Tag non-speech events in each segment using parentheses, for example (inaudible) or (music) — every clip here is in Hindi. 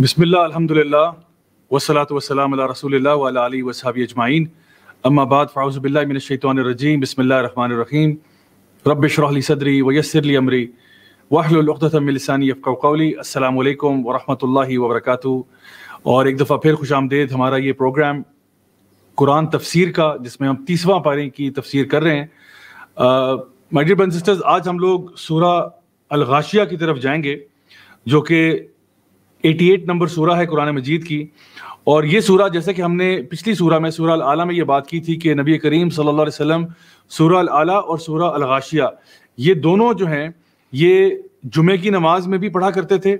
बिसमिल्ल अलहमदिल्ला वसलात वसलाम रसोल्ला वाली वसाबी अजमाइन अम्माबाद फ़ाउज़बिल्लाशैतरजीम बसमीम रबशरली सदरी वयसरली अमरी वाहलतमिलसानी अफ़ाक़ली अल्लाम वरहमल वबरक और एक दफ़ा फिर खुश आमदेद हमारा ये प्रोग्राम कुरान तफसीर का जिसमें हम तीसवा पारे की तफसीर कर रहे हैं माई डियर सिस्टर्स आज हम लोग सूरा अलगाशिया की तरफ जाएंगे जो कि 88 नंबर सूरा है कुरान मजीद की और ये सूरा जैसे कि हमने पिछली सूरा में सूरा आला में ये बात की थी कि नबी करीम सल्लल्लाहु अलैहि वसल्लम सूरा आला और सूरा अलगाशिया ये दोनों जो हैं ये जुमे की नमाज में भी पढ़ा करते थे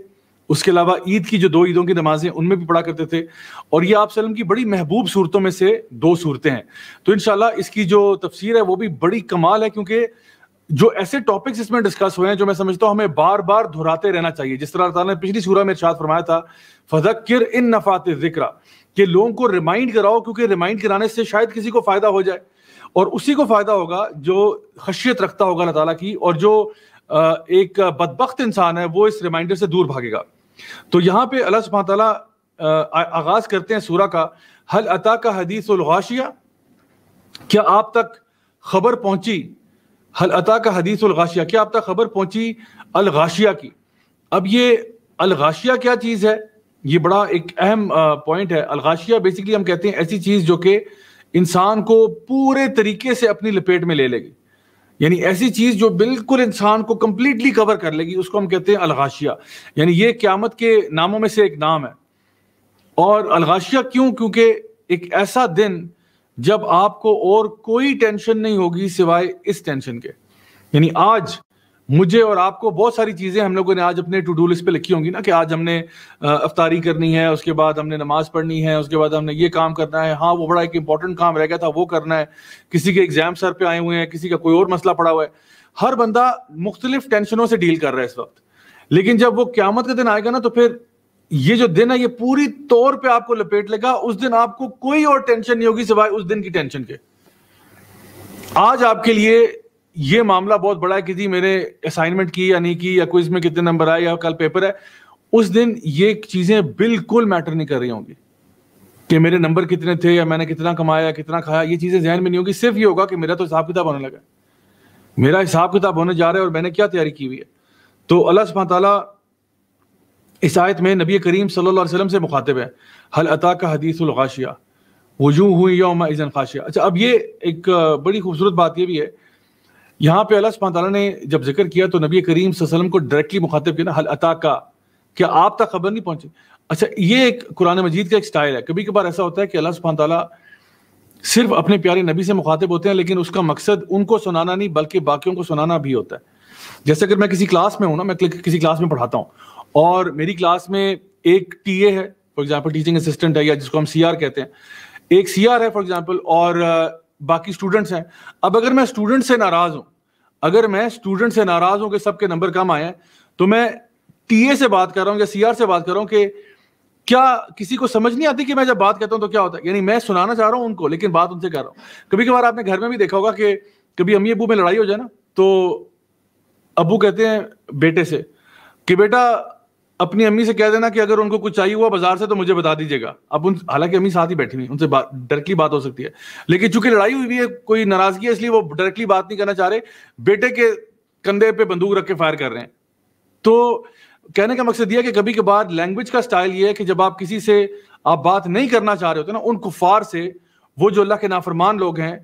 उसके अलावा ईद की जो दो ईदों की नमाजें उनमें भी पढ़ा करते थे और ये आप सलम की बड़ी महबूब सूरतों में से दो सूरतें हैं तो इन इसकी जो तफसीर है वो भी बड़ी कमाल है क्योंकि जो ऐसे टॉपिक्स इसमें डिस्कस हुए हैं जो मैं समझता हूं हमें बार बार दोहराते रहना चाहिए जिस तरह ने पिछली सूरह में इर्शाद फरमाया था फजक्र इन नफात जिक्रा कि लोगों को रिमाइंड कराओ क्योंकि रिमाइंड कराने से शायद किसी को फायदा हो जाए और उसी को फायदा होगा जो खशियत रखता होगा अल्लाह ताला की और जो एक बदबخت इंसान है वो इस रिमाइंडर से दूर भागेगा तो यहाँ पे अल्लाह सुबह ताला आगाज करते हैं सूरा का हल अता का हदीस उलगाशिया क्या आप तक खबर पहुंची हल अता का हदीस अलगाशिया क्या अब तक खबर पहुंची अलगाशिया की अब ये अलगाशिया क्या चीज़ है ये बड़ा एक अहम पॉइंट है अलगाशिया बेसिकली हम कहते हैं ऐसी चीज़ जो कि इंसान को पूरे तरीके से अपनी लपेट में ले लेगी यानी ऐसी चीज जो बिल्कुल इंसान को कंप्लीटली कवर कर लेगी उसको हम कहते हैं अलगाशिया यानी ये क्यामत के नामों में से एक नाम है और अलगाशिया क्यों क्योंकि एक ऐसा दिन जब आपको और कोई टेंशन नहीं होगी सिवाय इस टेंशन के यानी आज मुझे और आपको बहुत सारी चीज़ें हम लोगों ने आज अपने टू डू लिस्ट पे लिखी होंगी ना कि आज हमने अफतारी करनी है उसके बाद हमने नमाज पढ़नी है उसके बाद हमने ये काम करना है हाँ वो बड़ा एक इंपॉर्टेंट काम रह गया था वो करना है किसी के एग्जाम सर पे आए हुए हैं किसी का कोई और मसला पड़ा हुआ है हर बंदा मुख्तलिफ टेंशनों से डील कर रहा है इस वक्त लेकिन जब वो क्यामत का दिन आएगा ना तो फिर ये जो दिन है ये पूरी तौर पे आपको लपेट लेगा उस दिन आपको कोई और टेंशन नहीं होगी सिवाय उस दिन की टेंशन के आज आपके लिए ये मामला बहुत बड़ा है कि जी मैंने असाइनमेंट की या नहीं की या क्विज में कितने नंबर आए या कल पेपर है उस दिन ये चीजें बिल्कुल मैटर नहीं कर रही होंगी कि मेरे नंबर कितने थे या मैंने कितना कमाया कितना खाया ये चीजें जहन में नहीं होगी सिर्फ ये होगा कि मेरा तो हिसाब किताब होने लगा मेरा हिसाब किताब होने जा रहा है और मैंने क्या तैयारी की हुई है तो अल्लाह सुबह तला इस आयत में नबी करीम सल्लल्लाहु अलैहि वसल्लम से मुखातिब है हल अता का हदीसगाशिया वजू हुई योम इजन खाशिया अच्छा अब ये एक बड़ी खूबसूरत बात ये भी है यहाँ पे अल्लाह सुबह ने जब जिक्र किया तो नबी करीम वसल्लम को डायरेक्टली मुखातिब किया ना हल अता का क्या आप तक खबर नहीं पहुंची अच्छा ये एक कुरान मजीद का एक स्टाइल है कभी कभार ऐसा होता है कि अल्लाह सुबहान ताली सिर्फ अपने प्यारे नबी से मुखातिब होते हैं लेकिन उसका मकसद उनको सुनाना नहीं बल्कि बाकियों को सुनाना भी होता है जैसे अगर मैं किसी क्लास में हूँ ना मैं किसी क्लास में पढ़ाता हूँ और मेरी क्लास में एक टी ए है फॉर एग्जाम्पल टीचिंग असिस्टेंट है या जिसको हम आर कहते हैं एक सी है फॉर एग्जाम्पल और बाकी स्टूडेंट्स हैं अब अगर मैं स्टूडेंट से नाराज हूं अगर मैं स्टूडेंट से नाराज हूं कि सबके नंबर कम आए हैं तो मैं टीए से बात कर रहा हूं या सीआर से बात कर रहा हूं कि क्या किसी को समझ नहीं आती कि मैं जब बात कहता हूं तो क्या होता है यानी मैं सुनाना चाह रहा हूं उनको लेकिन बात उनसे कर रहा हूं कभी कभार आपने घर में भी देखा होगा कि कभी अम्मी अबू में लड़ाई हो जाए ना तो अबू कहते हैं बेटे से कि बेटा अपनी अम्मी से कह देना कि अगर उनको कुछ चाहिए हुआ बाजार से तो मुझे बता दीजिएगा अब उन हालांकि अम्मी साथ ही बैठी हुई उनसे बात डायरेक्टली बात हो सकती है लेकिन चूंकि लड़ाई हुई भी है कोई नाराजगी है इसलिए वो डायरेक्टली बात नहीं करना चाह रहे बेटे के कंधे पे बंदूक रख के फायर कर रहे हैं तो कहने का मकसद यह है कि कभी कभार लैंग्वेज का स्टाइल ये है कि जब आप किसी से आप बात नहीं करना चाह रहे होते ना उन कुफार से वो जो अल्लाह के नाफरमान लोग हैं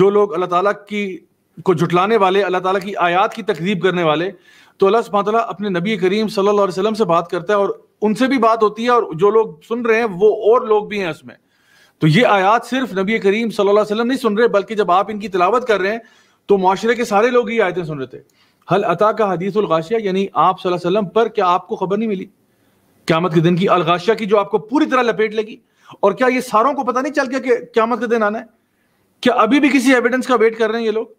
जो लोग अल्लाह ताला की को जुटलाने वाले अल्लाह ताला की आयत की तकदीब करने वाले तो अल्लाह सुबह अपने नबी करीम सल्लल्लाहु अलैहि वसल्लम से बात करता है और उनसे भी बात होती है और जो लोग सुन रहे हैं वो और लोग भी हैं उसमें तो ये आयात सिर्फ नबी करीम सल्लल्लाहु अलैहि वसल्लम नहीं सुन रहे बल्कि जब आप इनकी तिलावत कर रहे हैं तो माशरे के सारे लोग ये आयतें सुन रहे थे हल अता का हदीसगाशिया यानी आप सल्लम पर क्या आपको खबर नहीं मिली क्यामत के दिन की अलगाशिया की जो आपको पूरी तरह लपेट लगी और क्या ये सारों को पता नहीं चल गया कि क्यामत के दिन आना है क्या अभी भी किसी एविडेंस का वेट कर रहे हैं ये लोग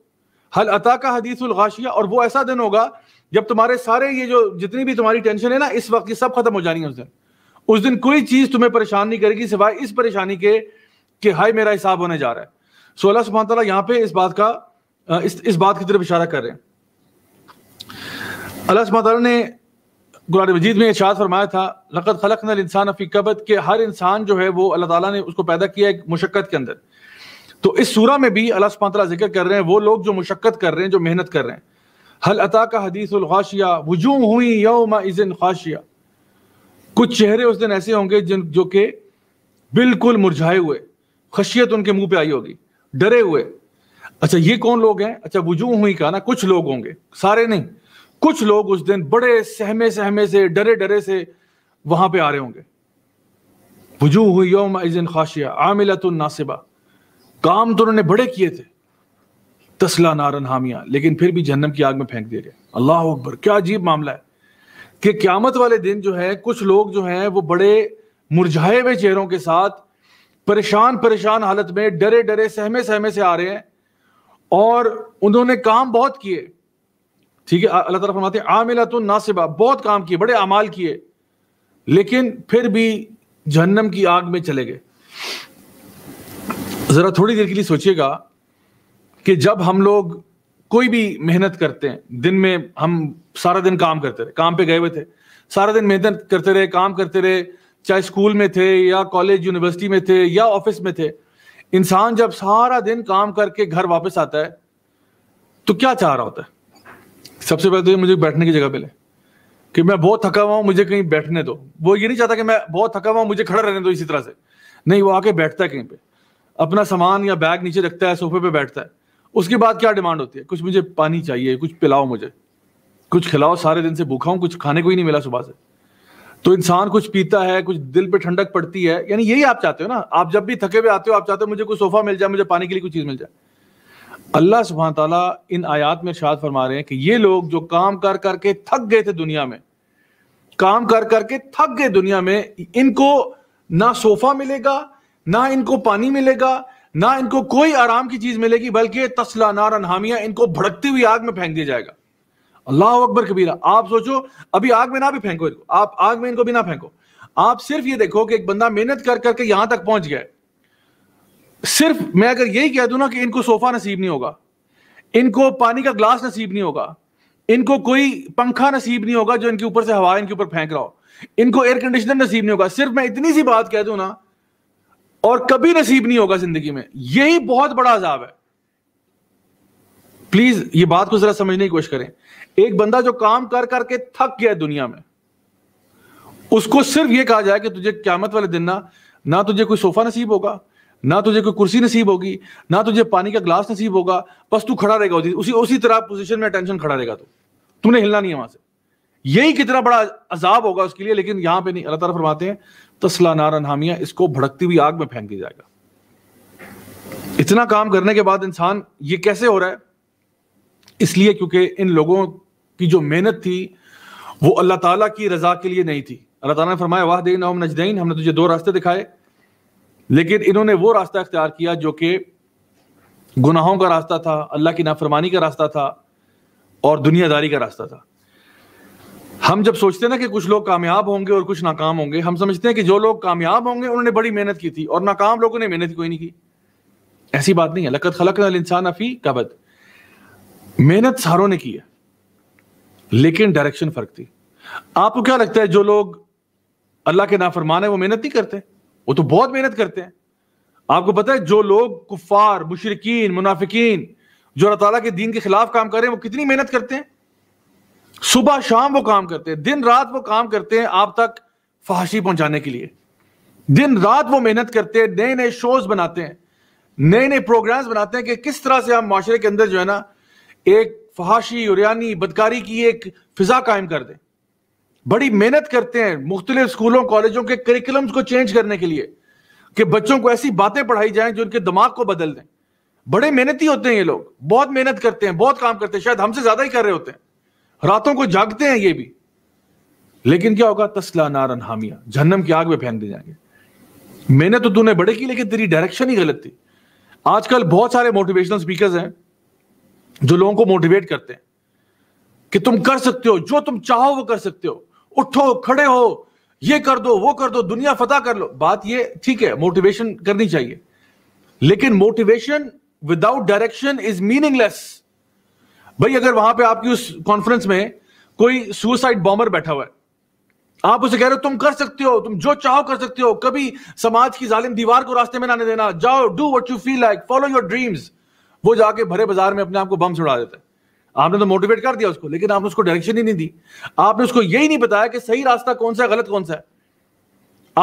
हल अता का हदीसुल गाशिया और वो ऐसा दिन होगा जब तुम्हारे सारे ये जो जितनी भी तुम्हारी टेंशन है ना इस वक्त की सब खत्म हो जानी है उस दिन उस दिन कोई चीज तुम्हें परेशान नहीं करेगी सिवाय इस परेशानी के कि हाय मेरा हिसाब होने जा रहा है सोलह सुबह तला यहाँ पे इस बात का इस इस बात की तरफ इशारा कर रहे हैं अल्लाह सुबह तला ने गुरान मजीद में इशाद फरमाया था लकत खलक इंसान अफी कबत के हर इंसान जो है वो अल्लाह तला ने उसको पैदा किया एक मुशक्क़त के अंदर तो इस सूरा में भी अल्लाह सुबह जिक्र कर रहे हैं वो लोग जो मुशक्क़त कर रहे हैं जो मेहनत कर रहे हैं हल अता का हदीसुलखाशिया वजूम हुई यौम खाशिया कुछ चेहरे उस दिन ऐसे होंगे जिन जो कि बिल्कुल मुरझाए हुए खशियत उनके मुंह पे आई होगी डरे हुए अच्छा ये कौन लोग हैं अच्छा वजूम हुई का ना कुछ लोग होंगे सारे नहीं कुछ लोग उस दिन बड़े सहमे सहमे से डरे डरे से वहां पे आ रहे होंगे वजूह हुई यौम इज़न खाशिया नासिबा काम तो उन्होंने बड़े किए थे तसला नारन हामिया लेकिन फिर भी जहनम की आग में फेंक दिए गए अल्लाह अकबर क्या अजीब मामला है कि क्यामत वाले दिन जो है कुछ लोग जो हैं वो बड़े मुरझाए हुए चेहरों के साथ परेशान परेशान हालत में डरे डरे सहमे सहमे से आ रहे हैं और उन्होंने काम बहुत किए ठीक है अल्लाह ताला फरमाते आमिला तो नासिबा बहुत काम किए बड़े अमाल किए लेकिन फिर भी जहन्नम की आग में चले गए ज़रा थोड़ी देर के लिए सोचिएगा कि जब हम लोग कोई भी मेहनत करते हैं दिन में हम सारा दिन काम करते रहे काम पे गए हुए थे सारा दिन मेहनत करते रहे काम करते रहे चाहे स्कूल में थे या कॉलेज यूनिवर्सिटी में थे या ऑफिस में थे इंसान जब सारा दिन काम करके घर वापस आता है तो क्या चाह रहा होता है सबसे पहले तो ये मुझे बैठने की जगह मिले कि मैं बहुत थका हुआ हूँ मुझे कहीं बैठने दो वो ये नहीं चाहता कि मैं बहुत थका हुआ मुझे खड़ा रहने दो इसी तरह से नहीं वो आके बैठता है कहीं पे अपना सामान या बैग नीचे रखता है सोफे पे बैठता है उसके बाद क्या डिमांड होती है कुछ मुझे पानी चाहिए कुछ पिलाओ मुझे कुछ खिलाओ सारे दिन से भूखा हूं कुछ खाने को ही नहीं मिला सुबह से तो इंसान कुछ पीता है कुछ दिल पे ठंडक पड़ती है यानी यही आप चाहते हो ना आप जब भी थके हुए आते हो आप चाहते हो मुझे कुछ सोफा मिल जाए मुझे पानी के लिए कुछ चीज मिल जाए अल्लाह सुबह तला इन आयात में शाद फरमा रहे हैं कि ये लोग जो काम कर करके थक गए थे दुनिया में काम कर करके थक गए दुनिया में इनको ना सोफा मिलेगा ना इनको पानी मिलेगा ना इनको कोई आराम की चीज मिलेगी बल्कि तस्ला नारन हामिया इनको भड़कती हुई आग में फेंक दिया जाएगा अल्लाह अकबर कबीरा आप सोचो अभी आग में ना भी फेंको इनको आप आग में इनको भी ना फेंको आप सिर्फ ये देखो कि एक बंदा मेहनत कर करके यहां तक पहुंच गया सिर्फ मैं अगर यही कह दू ना कि इनको सोफा नसीब नहीं होगा इनको पानी का ग्लास नसीब नहीं होगा इनको कोई पंखा नसीब नहीं होगा जो इनके ऊपर से हवा इनके ऊपर फेंक रहा हो इनको एयर कंडीशनर नसीब नहीं होगा सिर्फ मैं इतनी सी बात कह दू ना और कभी नसीब नहीं होगा जिंदगी में यही बहुत बड़ा अजाब है प्लीज ये बात को जरा समझने की कोशिश करें एक बंदा जो काम कर करके थक गया है दुनिया में उसको सिर्फ ये कहा जाए कि तुझे क्यामत वाले दिन ना ना तुझे कोई सोफा नसीब होगा ना तुझे कोई कुर्सी नसीब होगी ना तुझे पानी का ग्लास नसीब होगा बस तू खड़ा रहेगा उसी उसी तरह पोजिशन में अटेंशन खड़ा रहेगा तू तूने हिलना नहीं है वहां से यही कितना बड़ा अजाब होगा उसके लिए लेकिन यहां पे नहीं अल्लाह तरफ फरमाते हैं तसला नारन हामिया इसको भड़कती हुई आग में फेंक दिया जाएगा इतना काम करने के बाद इंसान ये कैसे हो रहा है इसलिए क्योंकि इन लोगों की जो मेहनत थी वो अल्लाह ताला की रजा के लिए नहीं थी अल्लाह ताला ने फरमाया वाह दिन हम हमने तुझे दो रास्ते दिखाए लेकिन इन्होंने वो रास्ता अख्तियार किया जो कि गुनाहों का रास्ता था अल्लाह की नाफरमानी का रास्ता था और दुनियादारी का रास्ता था हम जब सोचते हैं ना कि कुछ लोग कामयाब होंगे और कुछ नाकाम होंगे हम समझते हैं कि जो लोग कामयाब होंगे उन्होंने बड़ी मेहनत की थी और नाकाम लोगों ने मेहनत कोई नहीं की ऐसी बात नहीं है लकत खलक इंसान अफी कबद मेहनत सारों ने की है लेकिन डायरेक्शन फर्क थी आपको क्या लगता है जो लोग अल्लाह के नाफरमान है वो मेहनत नहीं करते वो तो बहुत मेहनत करते हैं आपको पता है जो लोग कुफार मुशरकिन मुनाफिकीन जो अल्लाह के दीन के खिलाफ काम कर रहे हैं वो कितनी मेहनत करते हैं सुबह शाम वो काम करते हैं दिन रात वो काम करते हैं आप तक फहाशी पहुंचाने के लिए दिन रात वो मेहनत करते हैं नए नए शोज बनाते हैं नए नए प्रोग्राम्स बनाते हैं कि किस तरह से हम माशरे के अंदर जो है ना एक फहाशी और बदकारी की एक फिजा कायम कर दें बड़ी मेहनत करते हैं मुख्तलि स्कूलों कॉलेजों के करिकुलम्स को चेंज करने के लिए कि बच्चों को ऐसी बातें पढ़ाई जाएं जो उनके दिमाग को बदल दें बड़े मेहनती होते हैं ये लोग बहुत मेहनत करते हैं बहुत काम करते हैं शायद हमसे ज्यादा ही कर रहे होते हैं रातों को जागते हैं ये भी लेकिन क्या होगा तस्ला नारन हामिया जहन्नम की आग में फेंक दिए जाएंगे मैंने तो तूने बड़े की लेकिन तेरी डायरेक्शन ही गलत थी आजकल बहुत सारे मोटिवेशनल स्पीकर हैं जो लोगों को मोटिवेट करते हैं कि तुम कर सकते हो जो तुम चाहो वो कर सकते हो उठो खड़े हो ये कर दो वो कर दो दुनिया फतेह कर लो बात ये ठीक है मोटिवेशन करनी चाहिए लेकिन motivation without direction is meaningless भाई अगर वहां पे आपकी उस कॉन्फ्रेंस में कोई सुसाइड बॉम्बर बैठा हुआ है आप उसे कह रहे हो तुम कर सकते हो तुम जो चाहो कर सकते हो कभी समाज की जालिम दीवार को रास्ते में ना आने देना जाओ do what you feel like follow your dreams वो जाके भरे बाजार में अपने आप को बम छुड़ा देता है आपने तो मोटिवेट कर दिया उसको लेकिन आपने उसको डायरेक्शन ही नहीं दी आपने उसको यही नहीं बताया कि सही रास्ता कौन सा है गलत कौन सा है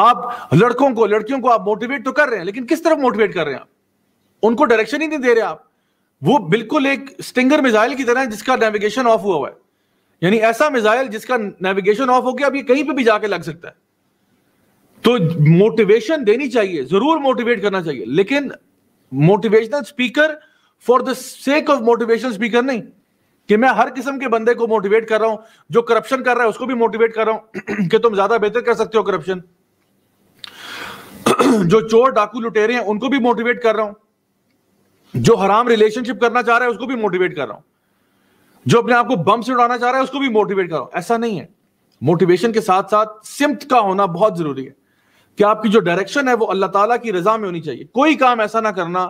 आप लड़कों को लड़कियों को आप मोटिवेट तो कर रहे हैं लेकिन किस तरफ मोटिवेट कर रहे हैं आप उनको डायरेक्शन ही नहीं दे रहे आप वो बिल्कुल एक स्टिंगर मिसाइल की तरह है जिसका नेविगेशन ऑफ हुआ हुआ है यानी ऐसा मिसाइल जिसका नेविगेशन ऑफ हो गया अब ये कहीं पे भी जाके लग सकता है तो मोटिवेशन देनी चाहिए जरूर मोटिवेट करना चाहिए लेकिन motivational speaker for the sake of motivational speaker नहीं कि मैं हर किस्म के बंदे को मोटिवेट कर रहा हूं जो करप्शन कर रहा है उसको भी मोटिवेट कर रहा हूं (clears throat) कि तुम ज्यादा बेहतर कर सकते हो करप्शन (clears throat) जो चोर डाकू लुटेरे हैं उनको भी मोटिवेट कर रहा हूं जो हराम रिलेशनशिप करना चाह रहा है उसको भी मोटिवेट कर रहा हूं जो अपने आप को बम से उड़ाना चाह रहा है उसको भी मोटिवेट कर रहा हूं ऐसा नहीं है मोटिवेशन के साथ साथ सिमत का होना बहुत जरूरी है कि आपकी जो डायरेक्शन है वो अल्लाह ताला की रजा में होनी चाहिए कोई काम ऐसा ना करना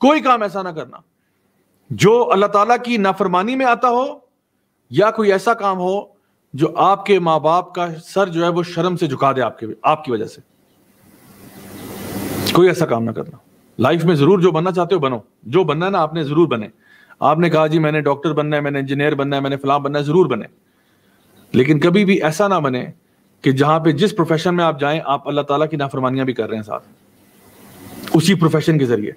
कोई काम ऐसा ना करना जो अल्लाह ताला की नाफरमानी में आता हो या कोई ऐसा काम हो जो आपके माँ बाप का सर जो है वो शर्म से झुका दे आपके आपकी वजह से कोई ऐसा काम ना करना लाइफ में जरूर जो बनना चाहते हो बनो जो बनना है ना आपने जरूर बने आपने कहा जी मैंने डॉक्टर बनना है मैंने इंजीनियर बनना है मैंने फलाम बनना है जरूर बने लेकिन कभी भी ऐसा ना बने कि जहां पे जिस प्रोफेशन में आप जाएं आप अल्लाह ताला की नाफरमानियां भी कर रहे हैं साथ उसी प्रोफेशन के जरिए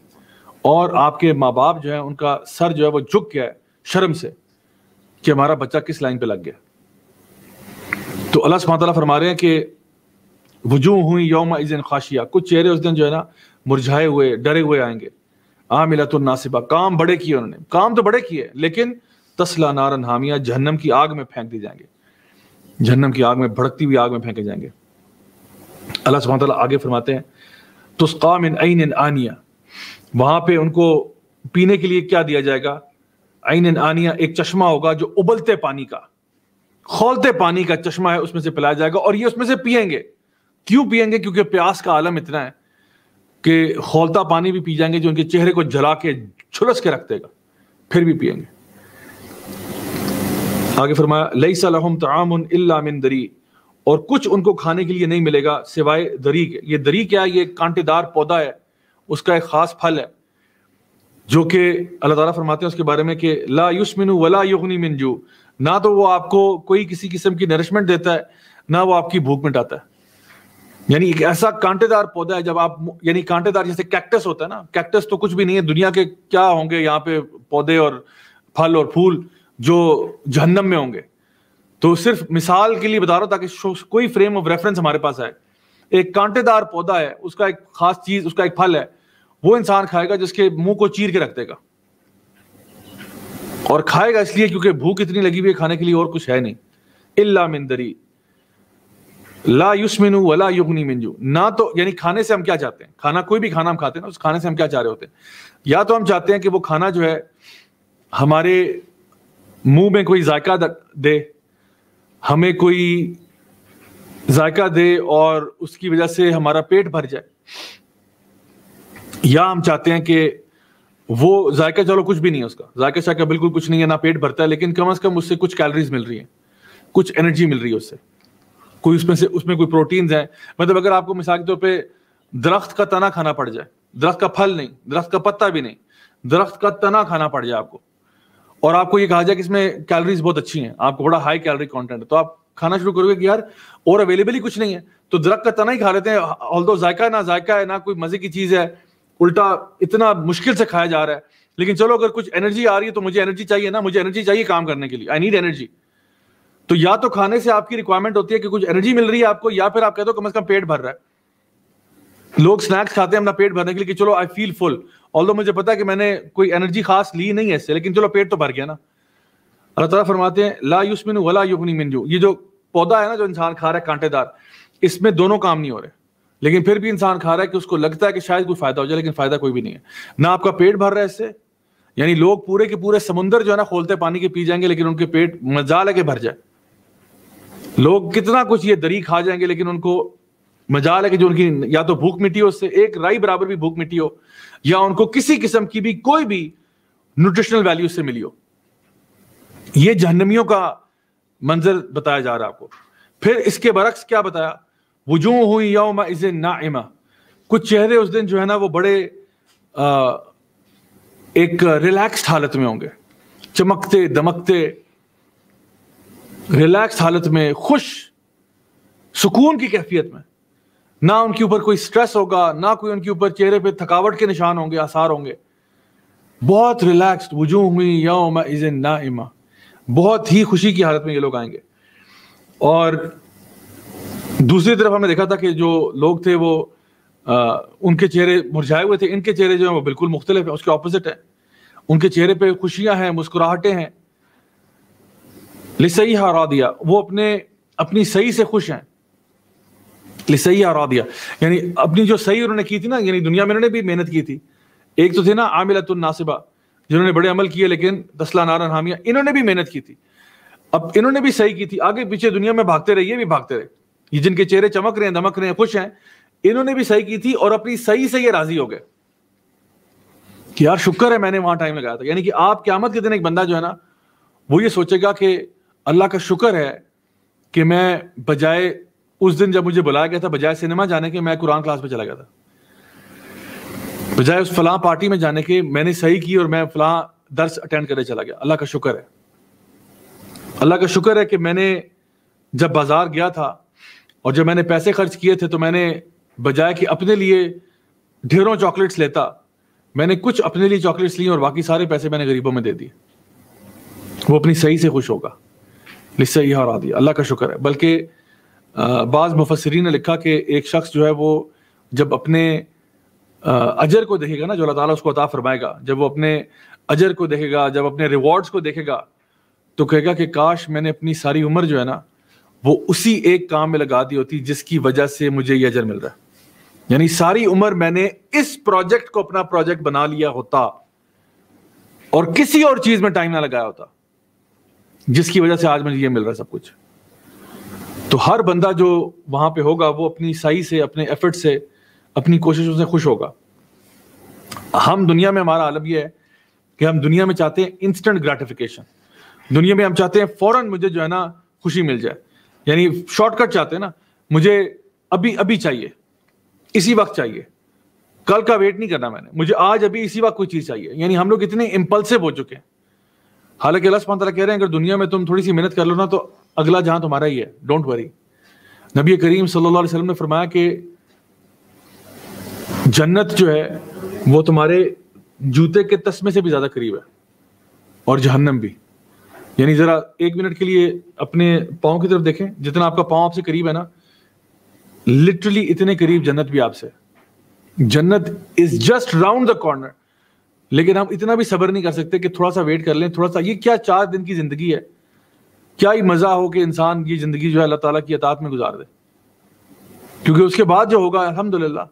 और आपके माँ बाप जो है उनका सर जो है वो झुक गया है शर्म से कि हमारा बच्चा किस लाइन पे लग गया तो अल्लाह सुबह फरमा रहे हैं कि वजूह हुई यौम इजन खाशिया कुछ चेहरे उस दिन जो है ना मुरझाए हुए डरे हुए आएंगे आमिला तो नासिबा काम बड़े किए उन्होंने काम तो बड़े किए लेकिन तसला नारन हामिया जहन्नम की आग में फेंक दिए जाएंगे जहन्नम की आग में भड़कती हुई आग में फेंके जाएंगे अल्लाह सुबह आगे फरमाते हैं तुस्का मिन आइन आनिया वहां पे उनको पीने के लिए क्या दिया जाएगा आइन आनिया एक चश्मा होगा जो उबलते पानी का खोलते पानी का चश्मा है उसमें से पिलाया जाएगा और ये उसमें से पियेंगे क्यों पियेंगे क्योंकि प्यास का आलम इतना है कि खोलता पानी भी पी जाएंगे जो उनके चेहरे को जला के छुलस के रख देगा फिर भी पियेंगे आगे फरमाया लई सलहम तमाम मिन दरी और कुछ उनको खाने के लिए नहीं मिलेगा सिवाय दरी के ये दरी क्या है ये कांटेदार पौधा है उसका एक ख़ास फल है जो कि अल्लाह ताला फरमाते हैं उसके बारे में कि ला युस्मिनु वला युगनी मिनजू ना तो वो आपको कोई किसी किस्म की नरिशमेंट देता है ना वो आपकी भूख मिटाता है यानी एक ऐसा कांटेदार पौधा है जब आप यानी कांटेदार जैसे कैक्टस होता है ना कैक्टस तो कुछ भी नहीं है दुनिया के क्या होंगे यहाँ पे पौधे और फल और फूल जो जहन्नम में होंगे तो सिर्फ मिसाल के लिए बता रहा हूं ताकि कोई फ्रेम ऑफ रेफरेंस हमारे पास आए एक कांटेदार पौधा है उसका एक खास चीज उसका एक फल है वो इंसान खाएगा जिसके मुंह को चीर के रख देगा और खाएगा इसलिए क्योंकि भूख इतनी लगी हुई है खाने के लिए और कुछ है नहीं इल्ला मिंदरी ला युष्मिन वला युगनी मिनजू ना तो यानी खाने से हम क्या चाहते हैं खाना कोई भी खाना हम खाते हैं ना उस खाने से हम क्या चाह रहे होते हैं या तो हम चाहते हैं कि वो खाना जो है हमारे मुंह में कोई जायका दे हमें कोई जायका दे और उसकी वजह से हमारा पेट भर जाए या हम चाहते हैं कि वो जायका चलो कुछ भी नहीं है उसका जायका शायका बिल्कुल कुछ नहीं है ना पेट भरता है लेकिन कम अज कम उससे कुछ कैलोरीज मिल रही है कुछ एनर्जी मिल रही है उससे कोई उसमें से उसमें कोई प्रोटीन है मतलब अगर आपको मिसाल के तौर पर दरख्त का तना खाना पड़ जाए दरख्त का फल नहीं दरख्त का पत्ता भी नहीं दरख्त का तना खाना पड़ जाए आपको और आपको ये कहा जाए कि इसमें कैलोरीज बहुत अच्छी हैं आपको बड़ा हाई कैलोरी कंटेंट है तो आप खाना शुरू करोगे कि यार और अवेलेबल ही कुछ नहीं है तो दरख्त का तना ही खा लेते हैं ऑल दो जायका ना जायका है ना कोई मजे की चीज़ है उल्टा इतना मुश्किल से खाया जा रहा है लेकिन चलो अगर कुछ एनर्जी आ रही है तो मुझे एनर्जी चाहिए ना मुझे एनर्जी चाहिए काम करने के लिए आई नीड एनर्जी तो या तो खाने से आपकी रिक्वायरमेंट होती है कि कुछ एनर्जी मिल रही है आपको या फिर आप कहते हो कम से कम पेट भर रहा है लोग स्नैक्स खाते हैं अपना पेट भरने के लिए कि चलो आई फील फुल ऑल मुझे पता है कि मैंने कोई एनर्जी खास ली नहीं है इससे लेकिन चलो पेट तो भर गया ना अल्लाह तला फरमाते हैं ला युस्मिन वला युगनी मिनजू ये जो पौधा है ना जो इंसान खा रहा है कांटेदार इसमें दोनों काम नहीं हो रहे लेकिन फिर भी इंसान खा रहा है कि उसको लगता है कि शायद कोई फायदा हो जाए लेकिन फायदा कोई भी नहीं है ना आपका पेट भर रहा है इससे यानी लोग पूरे के पूरे समुंदर जो है ना खोलते पानी के पी जाएंगे लेकिन उनके पेट मजा लगे भर जाए लोग कितना कुछ ये दरी खा जाएंगे लेकिन उनको मजाल है कि जो उनकी या तो भूख मिट्टी हो उससे एक राई बराबर भी भूख मिट्टी हो या उनको किसी किस्म की भी कोई भी न्यूट्रिशनल वैल्यू से मिली हो ये जहनमियों का मंजर बताया जा रहा है आपको फिर इसके बरक्स क्या बताया वजू हुई यौमा इज इमा कुछ चेहरे उस दिन जो है ना वो बड़े आ, एक रिलैक्स्ड हालत में होंगे चमकते दमकते रिलैक्स हालत में खुश सुकून की कैफियत में ना उनके ऊपर कोई स्ट्रेस होगा ना कोई उनके ऊपर चेहरे पे थकावट के निशान होंगे आसार होंगे बहुत रिलैक्सड वजू हुई यौम इज ना इमा बहुत ही खुशी की हालत में ये लोग आएंगे और दूसरी तरफ हमने देखा था कि जो लोग थे वो आ, उनके चेहरे मुरझाए हुए थे इनके चेहरे जो है वो बिल्कुल मुख्तलिफ है उसके ऑपोजिट हैं उनके चेहरे पे खुशियां हैं मुस्कुराहटें हैं लिसई हरा दिया वो अपने अपनी सही से खुश हैं लिसई हरा दिया यानी अपनी जो सही उन्होंने की थी ना यानी दुनिया में उन्होंने भी मेहनत की थी एक तो थे ना आमिलतुल नासिबा जिन्होंने बड़े अमल किए लेकिन तस्ला नारन हामिया इन्होंने भी मेहनत की थी अब इन्होंने भी सही की थी आगे पीछे दुनिया में भागते रहिए भी भागते रहे ये जिनके चेहरे चमक रहे हैं धमक रहे हैं खुश हैं इन्होंने भी सही की थी और अपनी सही से ये राजी हो गए कि यार शुक्र है मैंने वहां टाइम लगाया था यानी कि आप क्यामत के दिन एक बंदा जो है ना वो ये सोचेगा कि अल्लाह का शुक्र है कि मैं बजाय उस दिन जब मुझे बुलाया गया था बजाय सिनेमा जाने के मैं कुरान क्लास में चला गया था बजाय उस फलां पार्टी में जाने के मैंने सही की और मैं फलां दर्श अटेंड करने चला गया अल्लाह का शुक्र है अल्लाह का शुक्र है कि मैंने जब बाज़ार गया था और जब मैंने पैसे खर्च किए थे तो मैंने बजाय कि अपने लिए ढेरों चॉकलेट्स लेता मैंने कुछ अपने लिए चॉकलेट्स ली और बाकी सारे पैसे मैंने गरीबों में दे दिए वो अपनी सही से खुश होगा लिस्से यह रादी अल्लाह का शुक्र है बल्कि बाज़ मुफसरीन ने लिखा कि एक शख्स जो है वो जब अपने अजर को देखेगा ना जो अल्लाह ताला उसको अता फरमाएगा जब वो अपने अजर को देखेगा जब अपने रिवॉर्ड्स को देखेगा तो कहेगा कि काश मैंने अपनी सारी उम्र जो है ना वो उसी एक काम में लगा दी होती जिसकी वजह से मुझे ये अजर मिल रहा है यानी सारी उम्र मैंने इस प्रोजेक्ट को अपना प्रोजेक्ट बना लिया होता और किसी और चीज में टाइम ना लगाया होता जिसकी वजह से आज मुझे ये मिल रहा है सब कुछ तो हर बंदा जो वहां पे होगा वो अपनी सही से अपने एफर्ट से अपनी कोशिशों से खुश होगा हम दुनिया में हमारा आलम यह है कि हम दुनिया में चाहते हैं इंस्टेंट ग्रेटिफिकेशन दुनिया में हम चाहते हैं फौरन मुझे जो है ना खुशी मिल जाए यानी शॉर्टकट चाहते हैं ना मुझे अभी अभी चाहिए इसी वक्त चाहिए कल का वेट नहीं करना मैंने मुझे आज अभी इसी वक्त कोई चीज चाहिए यानी हम लोग इतने इम्पल्सिव हो चुके हैं हालांकि अल्लाह सुबह कह रहे हैं अगर दुनिया में तुम थोड़ी सी मेहनत कर लो ना तो अगला जहां तुम्हारा ही है डोंट वरी नबी करीम सल्लल्लाहु अलैहि वसल्लम ने फरमाया कि जन्नत जो है वो तुम्हारे जूते के तस्मे से भी ज़्यादा करीब है और जहन्नम भी यानी ज़रा एक मिनट के लिए अपने पाओ की तरफ देखें जितना आपका पाँव आपसे करीब है ना लिटरली इतने करीब जन्नत भी आपसे जन्नत is just round the corner लेकिन हम इतना भी सब्र नहीं कर सकते कि थोड़ा सा वेट कर लें थोड़ा सा ये क्या चार दिन की जिंदगी है क्या ही मजा हो कि इंसान की जिंदगी जो है अल्लाह ताला की अतात में गुजार दे क्योंकि उसके बाद जो होगा अलहमदुल्ला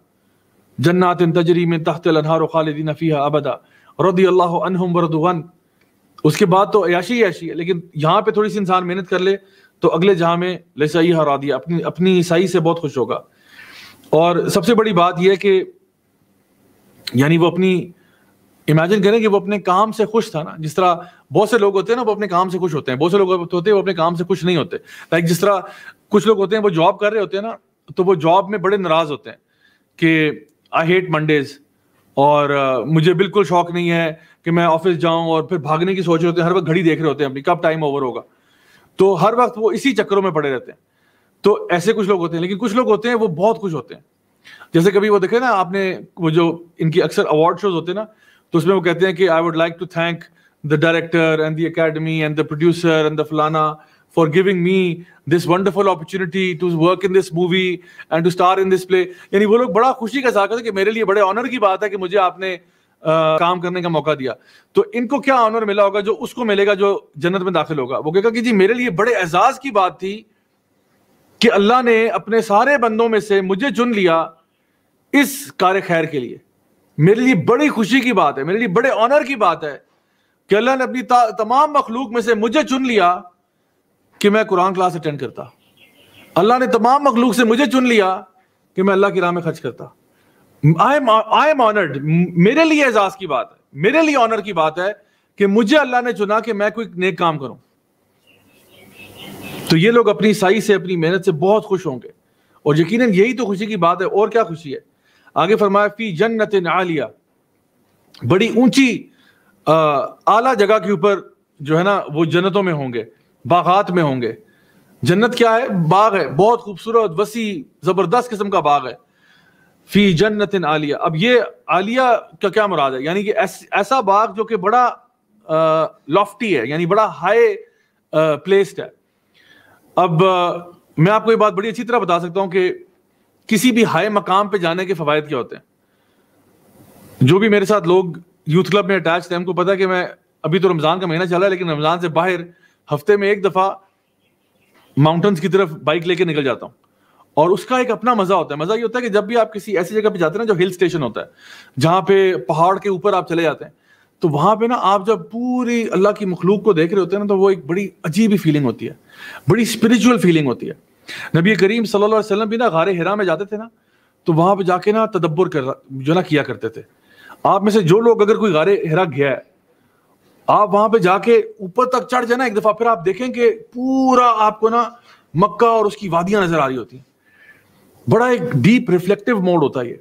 जन्नात तजरी में तहत अनहार खालिदीन फ़ीहा अबदा रदी अल्लाह अनहम वरदवन उसके बाद तो अयाशी अयाशी है लेकिन यहाँ पे थोड़ी सी इंसान मेहनत कर ले तो अगले जहाँ में लेसाई हरा दिया अपनी अपनी ईसाई से बहुत खुश होगा और सबसे बड़ी बात यह कि यानी वो अपनी इमेजिन करें कि वो अपने काम से खुश था ना जिस तरह बहुत से लोग होते हैं ना वो अपने काम से खुश होते हैं बहुत से लोग होते हैं वो अपने काम से खुश नहीं होते लाइक जिस तरह कुछ लोग होते हैं वो जॉब कर रहे होते हैं ना तो वो जॉब में बड़े नाराज होते हैं कि आई हेट मंडेज और uh, मुझे बिल्कुल शौक नहीं है कि मैं ऑफिस जाऊं और फिर भागने की सोच रहे होते हैं हर वक्त घड़ी देख रहे होते हैं अपनी कब टाइम ओवर होगा तो हर वक्त वो इसी चक्करों में पड़े रहते हैं तो ऐसे कुछ लोग होते हैं लेकिन कुछ लोग होते हैं वो बहुत खुश होते हैं जैसे कभी वो देखे ना आपने वो जो इनकी अक्सर अवार्ड शोज होते हैं ना तो उसमें वो कहते हैं कि I would like to thank the director and the academy and the producer and the फलाना for giving me this wonderful opportunity to work in this movie and to star in this play यानी वो लोग बड़ा खुशी का साथ कि मेरे लिए बड़े ऑनर की बात है कि मुझे आपने आ, काम करने का मौका दिया तो इनको क्या ऑनर मिला होगा जो उसको मिलेगा जो जन्नत में दाखिल होगा वो कहेगा कि जी मेरे लिए बड़े एजाज की बात थी कि अल्लाह ने अपने सारे बंदों में से मुझे चुन लिया इस कार्य खैर के लिए मेरे लिए बड़ी खुशी की बात है मेरे लिए बड़े ऑनर की बात है कि अल्लाह ने अपनी तमाम मखलूक में से मुझे चुन लिया कि मैं कुरान क्लास अटेंड करता अल्लाह ने तमाम मखलूक से मुझे चुन लिया कि मैं अल्लाह की राह में खर्च करता आई एम ऑनर्ड मेरे लिए एजाज की बात है मेरे लिए ऑनर की बात है कि मुझे अल्लाह ने चुना कि मैं कोई नेक काम करूं तो ये लोग अपनी साई से अपनी मेहनत से बहुत खुश होंगे और यकीनन यही तो खुशी की बात है और क्या खुशी है आगे फरमाया फी जन्नत आलिया बड़ी ऊंची आला जगह के ऊपर जो है ना वो जन्नतों में होंगे बागात में होंगे जन्नत क्या है बाग है बहुत खूबसूरत वसी जबरदस्त किस्म का बाग है फी जन्नत आलिया अब ये आलिया का क्या मुराद है यानी कि ऐस, ऐसा बाग जो कि बड़ा लॉफ्टी है यानी बड़ा हाई प्लेस्ड है अब आ, मैं आपको ये बात बड़ी अच्छी तरह बता सकता हूं कि किसी भी हाई मकाम पे जाने के फवायद क्या होते हैं जो भी मेरे साथ लोग यूथ क्लब में अटैच थे हमको पता कि मैं अभी तो रमजान का महीना चला है लेकिन रमजान से बाहर हफ्ते में एक दफा माउंटेन्स की तरफ बाइक लेके निकल जाता हूँ और उसका एक अपना मजा होता है मजा ये होता है कि जब भी आप किसी ऐसी जगह पे जाते हैं ना जो हिल स्टेशन होता है जहां पे पहाड़ के ऊपर आप चले जाते हैं तो वहां पे ना आप जब पूरी अल्लाह की मखलूक को देख रहे होते हैं ना तो वो एक बड़ी अजीब फीलिंग होती है बड़ी स्पिरिचुअल फीलिंग होती है नबी करीम सल्लल्लाहु अलैहि वसल्लम भी ना गारे हिरा में जाते थे ना तो वहां पे जाके ना तदब्बर कर जो ना किया करते थे आप में से जो लोग अगर कोई गारे हिरा गया है आप वहां पे जाके ऊपर तक चढ़ जाना एक दफा फिर आप देखें कि पूरा आपको ना मक्का और उसकी वादियां नजर आ रही होती बड़ा एक डीप रिफ्लेक्टिव मोड होता है ये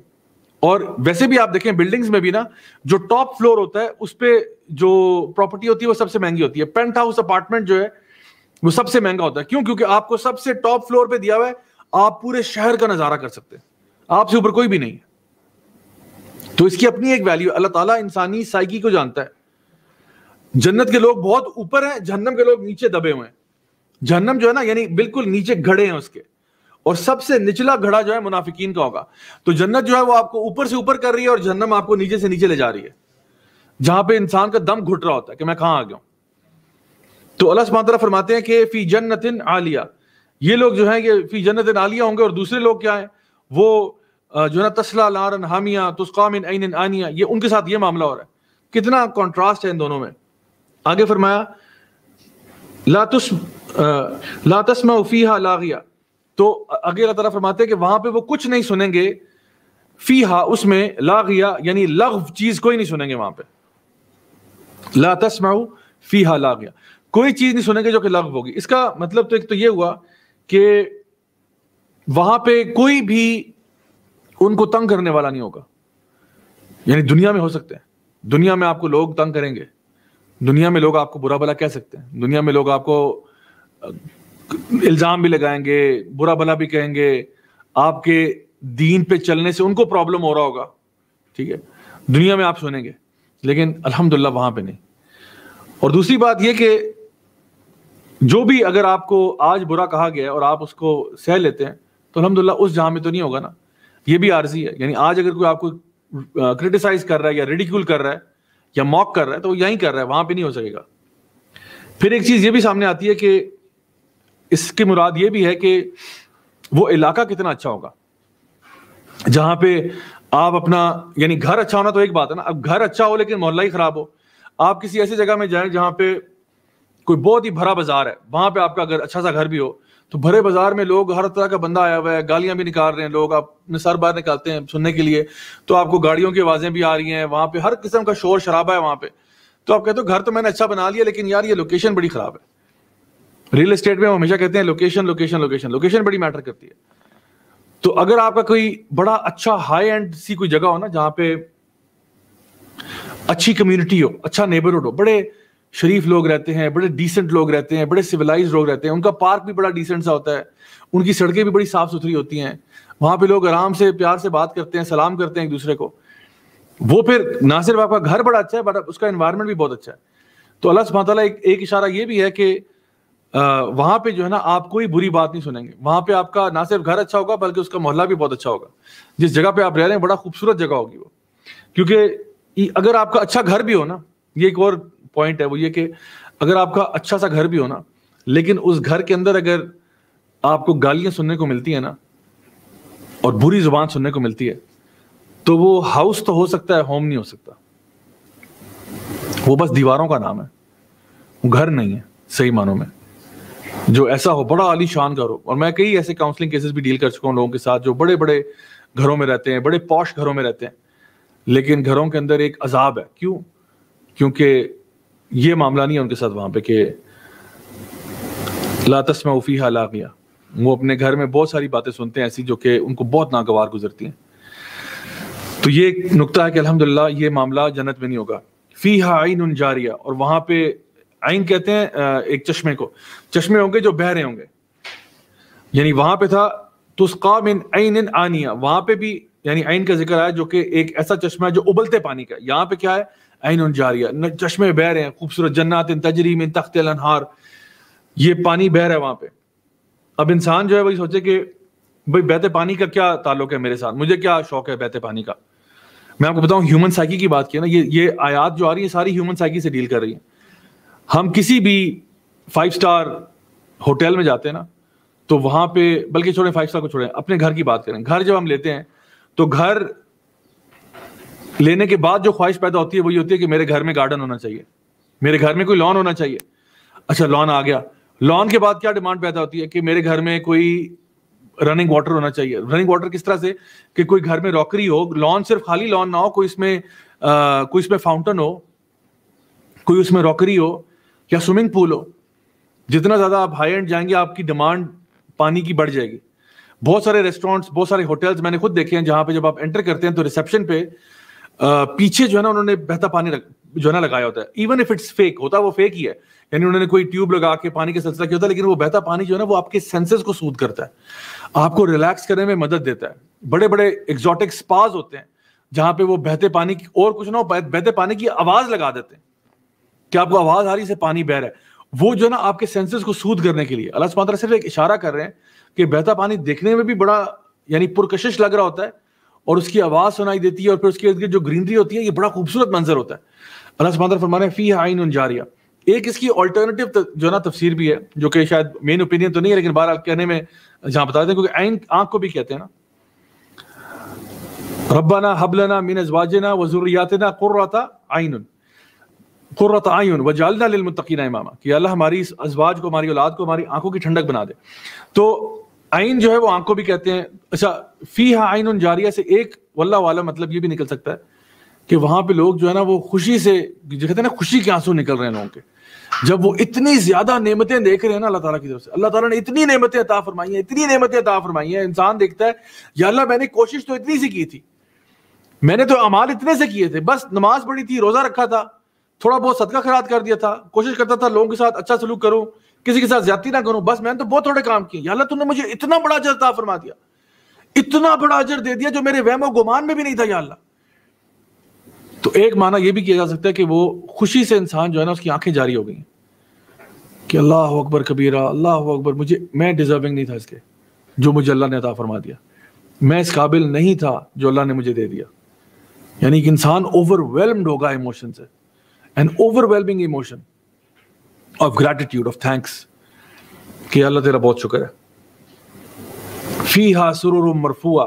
और वैसे भी आप देखें बिल्डिंग्स में भी ना जो टॉप फ्लोर होता है उस पर जो प्रॉपर्टी होती है वो सबसे महंगी होती है पेंट हाउस अपार्टमेंट जो है वो सबसे महंगा होता है क्यों क्योंकि आपको सबसे टॉप फ्लोर पे दिया हुआ है आप पूरे शहर का नजारा कर सकते हैं आपसे ऊपर कोई भी नहीं है तो इसकी अपनी एक वैल्यू अल्लाह ताला इंसानी साइकी को जानता है जन्नत के लोग बहुत ऊपर हैं जहन्नम के लोग नीचे दबे हुए हैं जहन्नम जो है ना यानी बिल्कुल नीचे घड़े हैं उसके और सबसे निचला घड़ा जो है मुनाफिकीन का होगा तो जन्नत जो है वो आपको ऊपर से ऊपर कर रही है और जहन्नम आपको नीचे से नीचे ले जा रही है जहां पे इंसान का दम घुट रहा होता है कि मैं कहां आ गया हूं तो अल्लाह सुबह फरमाते हैं कि फी जन्नत आलिया ये लोग जो है ये फी जन्नत आलिया होंगे और दूसरे लोग क्या है वो जो है ना तस्ला लारन हामिया तुस्कामिन ऐन आनिया ये उनके साथ ये मामला हो रहा है कितना कॉन्ट्रास्ट है इन दोनों में आगे फरमाया लातुस लातसमा फ़ीहा लागिया तो आगे अल्लाह ताला फरमाते हैं कि वहां पे वो कुछ नहीं सुनेंगे फ़ीहा उसमें लागिया यानी लग चीज़ कोई नहीं सुनेंगे वहाँ पे लातसमा फ़ीहा लागिया कोई चीज नहीं सुनेंगे जो कि लग होगी इसका मतलब तो एक तो ये हुआ कि वहां पे कोई भी उनको तंग करने वाला नहीं होगा यानी दुनिया में हो सकते हैं दुनिया में आपको लोग तंग करेंगे दुनिया में लोग आपको बुरा भला कह सकते हैं दुनिया में लोग आपको इल्जाम भी लगाएंगे बुरा भला भी कहेंगे आपके दीन पे चलने से उनको प्रॉब्लम हो रहा होगा ठीक है दुनिया में आप सुनेंगे लेकिन अल्हम्दुलिल्लाह वहां पे नहीं और दूसरी बात यह कि जो भी अगर आपको आज बुरा कहा गया और आप उसको सह लेते हैं तो अलहमदिल्ला उस जहाँ में तो नहीं होगा ना ये भी आर्जी है यानी आज अगर कोई आपको क्रिटिसाइज कर रहा है या रेडिक्यूल कर रहा है या मॉक कर रहा है तो वो यहीं कर रहा है वहां पे नहीं हो सकेगा फिर एक चीज ये भी सामने आती है कि इसकी मुराद ये भी है कि वो इलाका कितना अच्छा होगा जहां पे आप अपना यानी घर अच्छा होना तो एक बात है ना अब घर अच्छा हो लेकिन मोहल्ला ही खराब हो आप किसी ऐसी जगह में जाए जहां पे कोई बहुत ही भरा बाजार है वहां पे आपका अगर अच्छा सा घर भी हो तो भरे बाजार में लोग हर तरह का बंदा आया हुआ है गालियां भी निकाल रहे हैं लोग आप अपने सर बाहर निकालते हैं सुनने के लिए तो आपको गाड़ियों की आवाजें भी आ रही हैं वहां पे हर किस्म का शोर शराबा है वहां पे तो आप कहते हो घर तो मैंने अच्छा बना लिया लेकिन यार ये लोकेशन बड़ी खराब है रियल एस्टेट में हम हमेशा कहते हैं लोकेशन लोकेशन लोकेशन लोकेशन बड़ी मैटर करती है तो अगर आपका कोई बड़ा अच्छा हाई एंड सी कोई जगह हो ना जहां पे अच्छी कम्युनिटी हो अच्छा नेबरहुड हो बड़े शरीफ लोग रहते हैं बड़े डिसेंट लोग रहते हैं बड़े सिविलाइज लोग रहते हैं उनका पार्क भी बड़ा डिसेंट सा होता है उनकी सड़कें भी बड़ी साफ सुथरी होती हैं वहाँ पे लोग आराम से प्यार से बात करते हैं सलाम करते हैं एक दूसरे को वो फिर ना सिर्फ आपका घर बड़ा अच्छा है बट उसका इन्वायरमेंट भी बहुत अच्छा है तो अल्लाह सुबह एक, एक इशारा ये भी है कि वहां पे जो है ना आप कोई बुरी बात नहीं सुनेंगे वहाँ पे आपका ना सिर्फ घर अच्छा होगा बल्कि उसका मोहल्ला भी बहुत अच्छा होगा जिस जगह पे आप रह रहे हैं बड़ा खूबसूरत जगह होगी वो क्योंकि अगर आपका अच्छा घर भी हो ना ये एक और पॉइंट है वो ये कि अगर आपका अच्छा सा घर भी हो ना लेकिन उस घर के अंदर अगर आपको गालियां सुनने को मिलती है ना और बुरी जुबान सुनने को मिलती है तो वो हाउस तो हो सकता है होम नहीं हो सकता वो बस दीवारों का नाम है वो घर नहीं है सही मानों में जो ऐसा हो बड़ा आलीशान घर हो और मैं कई ऐसे काउंसलिंग केसेस भी डील कर चुका हूँ लोगों के साथ जो बड़े बड़े घरों में रहते हैं बड़े पौश घरों में रहते हैं लेकिन घरों के अंदर एक अजाब है क्यों क्योंकि ये मामला नहीं है उनके साथ वहां पे कि लातस में उफ़ी गया वो अपने घर में बहुत सारी बातें सुनते हैं ऐसी जो कि उनको बहुत नागवार गुजरती हैं तो ये एक नुकता है कि अलहमदिल्ला ये मामला जन्नत में नहीं होगा फ़ी आइन उन जारिया और वहां पे आइन कहते हैं एक चश्मे को चश्मे होंगे जो बह रहे होंगे यानी वहां पे था तुस्का मिन आइन इन आनिया वहां पे भी यानी आइन का जिक्र आया जो कि एक ऐसा चश्मा है जो उबलते पानी का यहाँ पे क्या है आइन जारिया चश्मे बह रहे हैं खूबसूरत जन्नात तजरी में तख्त अनहार ये पानी बह रहा है वहाँ पे अब इंसान जो है वही सोचे कि भाई बहते पानी का क्या ताल्लुक है मेरे साथ मुझे क्या शौक है बहते पानी का मैं आपको बताऊं ह्यूमन साइकी की बात की ना ये ये आयात जो आ रही है सारी ह्यूमन साइकी से डील कर रही है हम किसी भी फाइव स्टार होटल में जाते हैं ना तो वहां पे बल्कि छोड़े फाइव स्टार को छोड़ें अपने घर की बात करें घर जब हम लेते हैं तो घर लेने के बाद जो ख्वाहिश पैदा होती है वो ये होती है कि मेरे घर में गार्डन होना चाहिए मेरे घर में कोई लॉन होना चाहिए अच्छा लॉन आ गया लॉन के बाद क्या डिमांड पैदा होती है कि मेरे घर में कोई रनिंग वाटर होना चाहिए रनिंग वाटर किस तरह से कि कोई घर में रॉकरी हो लॉन सिर्फ खाली लॉन ना हो कोई इसमें आ, कोई इसमें फाउंटन हो कोई उसमें रॉकरी हो या स्विमिंग पूल हो जितना ज़्यादा आप हाई एंड जाएंगे आपकी डिमांड पानी की बढ़ जाएगी बहुत सारे रेस्टोरेंट्स बहुत सारे होटल्स मैंने खुद देखे हैं जहां पे जब आप एंटर करते हैं तो रिसेप्शन पे पीछे जो है ना उन्होंने बहता पानी रख, जो है ना लगाया होता है इवन इफ इट्स फेक होता है वो फेक ही है यानी उन्होंने कोई ट्यूब लगा के पानी का सिलसिला किया होता है लेकिन वो बहता पानी जो है ना वो आपके सेंसेस को सूद करता है आपको रिलैक्स करने में मदद देता है बड़े बड़े एग्जॉटिक स्पाज होते हैं जहां पे वो बहते पानी की और कुछ ना हो बहते पानी की आवाज लगा देते हैं कि आपको आवाज आ रही से पानी बह रहा है वो जो है ना आपके सेंसेस को सूद करने के लिए अल्लाह सिर्फ एक इशारा कर रहे हैं कि बहता पानी देखने में भी बड़ा यानी पुरकशिश लग रहा होता है और उसकी आवाज़ सुनाई देती है और फिर उसके इर्द गिर्द जो ग्रीनरी होती है ये बड़ा खूबसूरत मंजर होता है अल्लाह सुबह फरमाने फ़ी आइन जारिया एक इसकी ऑल्टरनेटिव जो ना तफसीर भी है जो कि शायद मेन ओपिनियन तो नहीं है लेकिन बहरहाल कहने में जहां बता दें क्योंकि आइन आंख को भी कहते हैं ना रब्बाना हबलना मिन अजवाजना वजूरियातना कुर्रता आइन कुर्रत आयुन वजालना लिलमुतकीना इमामा कि अल्लाह हमारी इस अजवाज को हमारी औलाद को हमारी आंखों की ठंडक बना दे तो आइन जो है वो आंख को भी कहते हैं अच्छा फी हा आइन उन जारिया से एक वल्ला वाला मतलब ये भी निकल सकता है कि वहां पे लोग जो है ना वो खुशी से जो कहते हैं ना खुशी के आंसू निकल रहे हैं लोगों के जब वो इतनी ज्यादा नेमतें देख रहे हैं ना अल्लाह की तरफ से अल्लाह ताला ने इतनी नेमतें अता फरमाई हैं इतनी नेमतें अता फरमाई हैं इंसान देखता है या अल्लाह मैंने कोशिश तो इतनी सी की थी मैंने तो अमाल इतने से किए थे बस नमाज पढ़ी थी रोजा रखा था थोड़ा बहुत सदका खराद कर दिया था कोशिश करता था लोगों के साथ अच्छा सलूक करूं किसी के साथ ज्यादा ना करूं बस मैंने तो बहुत थोड़े काम किए अल्लाह तुमने मुझे इतना बड़ा अजर था फरमा दिया इतना बड़ा अजर दे दिया जो मेरे वहमो गुमान में भी नहीं था अल्लाह तो एक माना यह भी किया जा सकता है कि वो खुशी से इंसान जो है ना उसकी आंखें जारी हो गई कि अल्लाह अकबर कबीरा अल्लाह अकबर मुझे मैं डिजर्विंग नहीं था इसके जो मुझे अल्लाह ने अता फरमा दिया मैं इस काबिल नहीं था जो अल्लाह ने मुझे दे दिया यानी कि इंसान ओवरवेलम्ड होगा इमोशन से an overwhelming emotion of gratitude of thanks कि अल्लाह तेरा बहुत शुक्र है फी हा सुरूर मरफुआ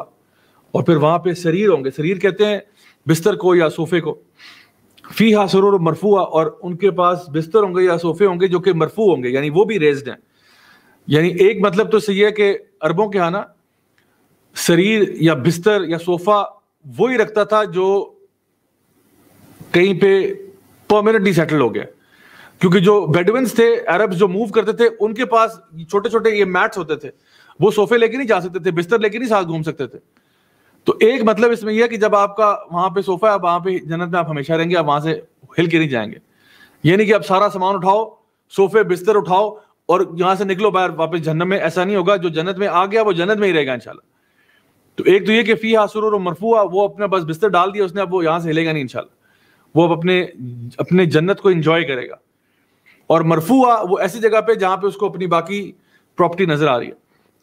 और फिर वहां पे शरीर होंगे शरीर कहते हैं बिस्तर को या सोफे को फी हा सुरूर मरफुआ और उनके पास बिस्तर होंगे या सोफे होंगे जो कि मरफू होंगे यानी वो भी रेज्ड हैं यानी एक मतलब तो सही है कि अरबों के यहाँ ना शरीर या बिस्तर या सोफा वो ही रखता था जो कहीं पे परमानेंटली सेटल हो गया क्योंकि जो बेडविंस थे अरब जो मूव करते थे उनके पास छोटे छोटे ये मैट्स होते थे वो सोफे लेके नहीं जा सकते थे बिस्तर लेके नहीं साथ घूम सकते थे तो एक मतलब इसमें यह कि जब आपका वहां पे सोफा है आप वहां पे जन्नत में आप हमेशा रहेंगे आप वहां से हिल के नहीं जाएंगे यानी कि आप सारा सामान उठाओ सोफे बिस्तर उठाओ और यहां से निकलो बाहर वापस जन्नत में ऐसा नहीं होगा जो जन्नत में आ गया वो जन्नत में ही रहेगा इंशाल्लाह तो एक तो ये कि फी हासुर और मरफूआ वो अपना बस बिस्तर डाल दिया उसने अब वो यहां से हिलेगा नहीं इंशाल्लाह वो अब अपने अपने जन्नत को इंजॉय करेगा और मरफूआ वो ऐसी जगह पे जहां पे उसको अपनी बाकी प्रॉपर्टी नजर आ रही है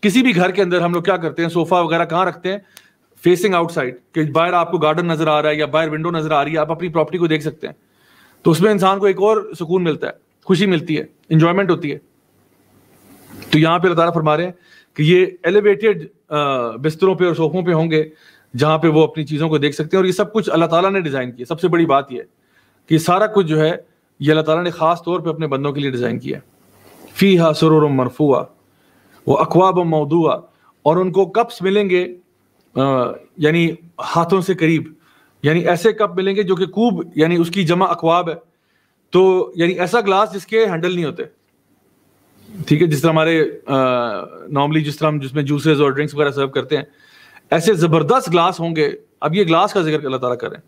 किसी भी घर के अंदर हम लोग क्या करते हैं सोफा वगैरह कहाँ रखते हैं फेसिंग आउटसाइड कि बाहर आपको गार्डन नजर आ रहा है या बाहर विंडो नजर आ रही है आप अपनी प्रॉपर्टी को देख सकते हैं तो उसमें इंसान को एक और सुकून मिलता है खुशी मिलती है इंजॉयमेंट होती है तो यहाँ पे लतारा फरमा रहे हैं कि ये एलिवेटेड बिस्तरों पे और सोफों पे होंगे जहां पे वो अपनी चीज़ों को देख सकते हैं और ये सब कुछ अल्लाह ताला ने डिज़ाइन किया सबसे बड़ी बात यह कि सारा कुछ जो है ये अल्लाह ताला ने ख़ास तौर पर अपने बंदों के लिए डिज़ाइन किया फ़ी हा सरूर मरफूआ वो अकवाब मौदूआ और उनको कप्स मिलेंगे यानी हाथों से करीब यानी ऐसे कप मिलेंगे जो कि कूब यानी उसकी जमा अकवाब है तो यानी ऐसा ग्लास जिसके हैंडल नहीं होते ठीक है जिस तरह हमारे नॉर्मली जिस तरह हम जिसमें जूसेस और ड्रिंक्स वगैरह सर्व करते हैं ऐसे ज़बरदस्त ग्लास होंगे अब ये ग्लास का जिक्र अल्लाह ताला करें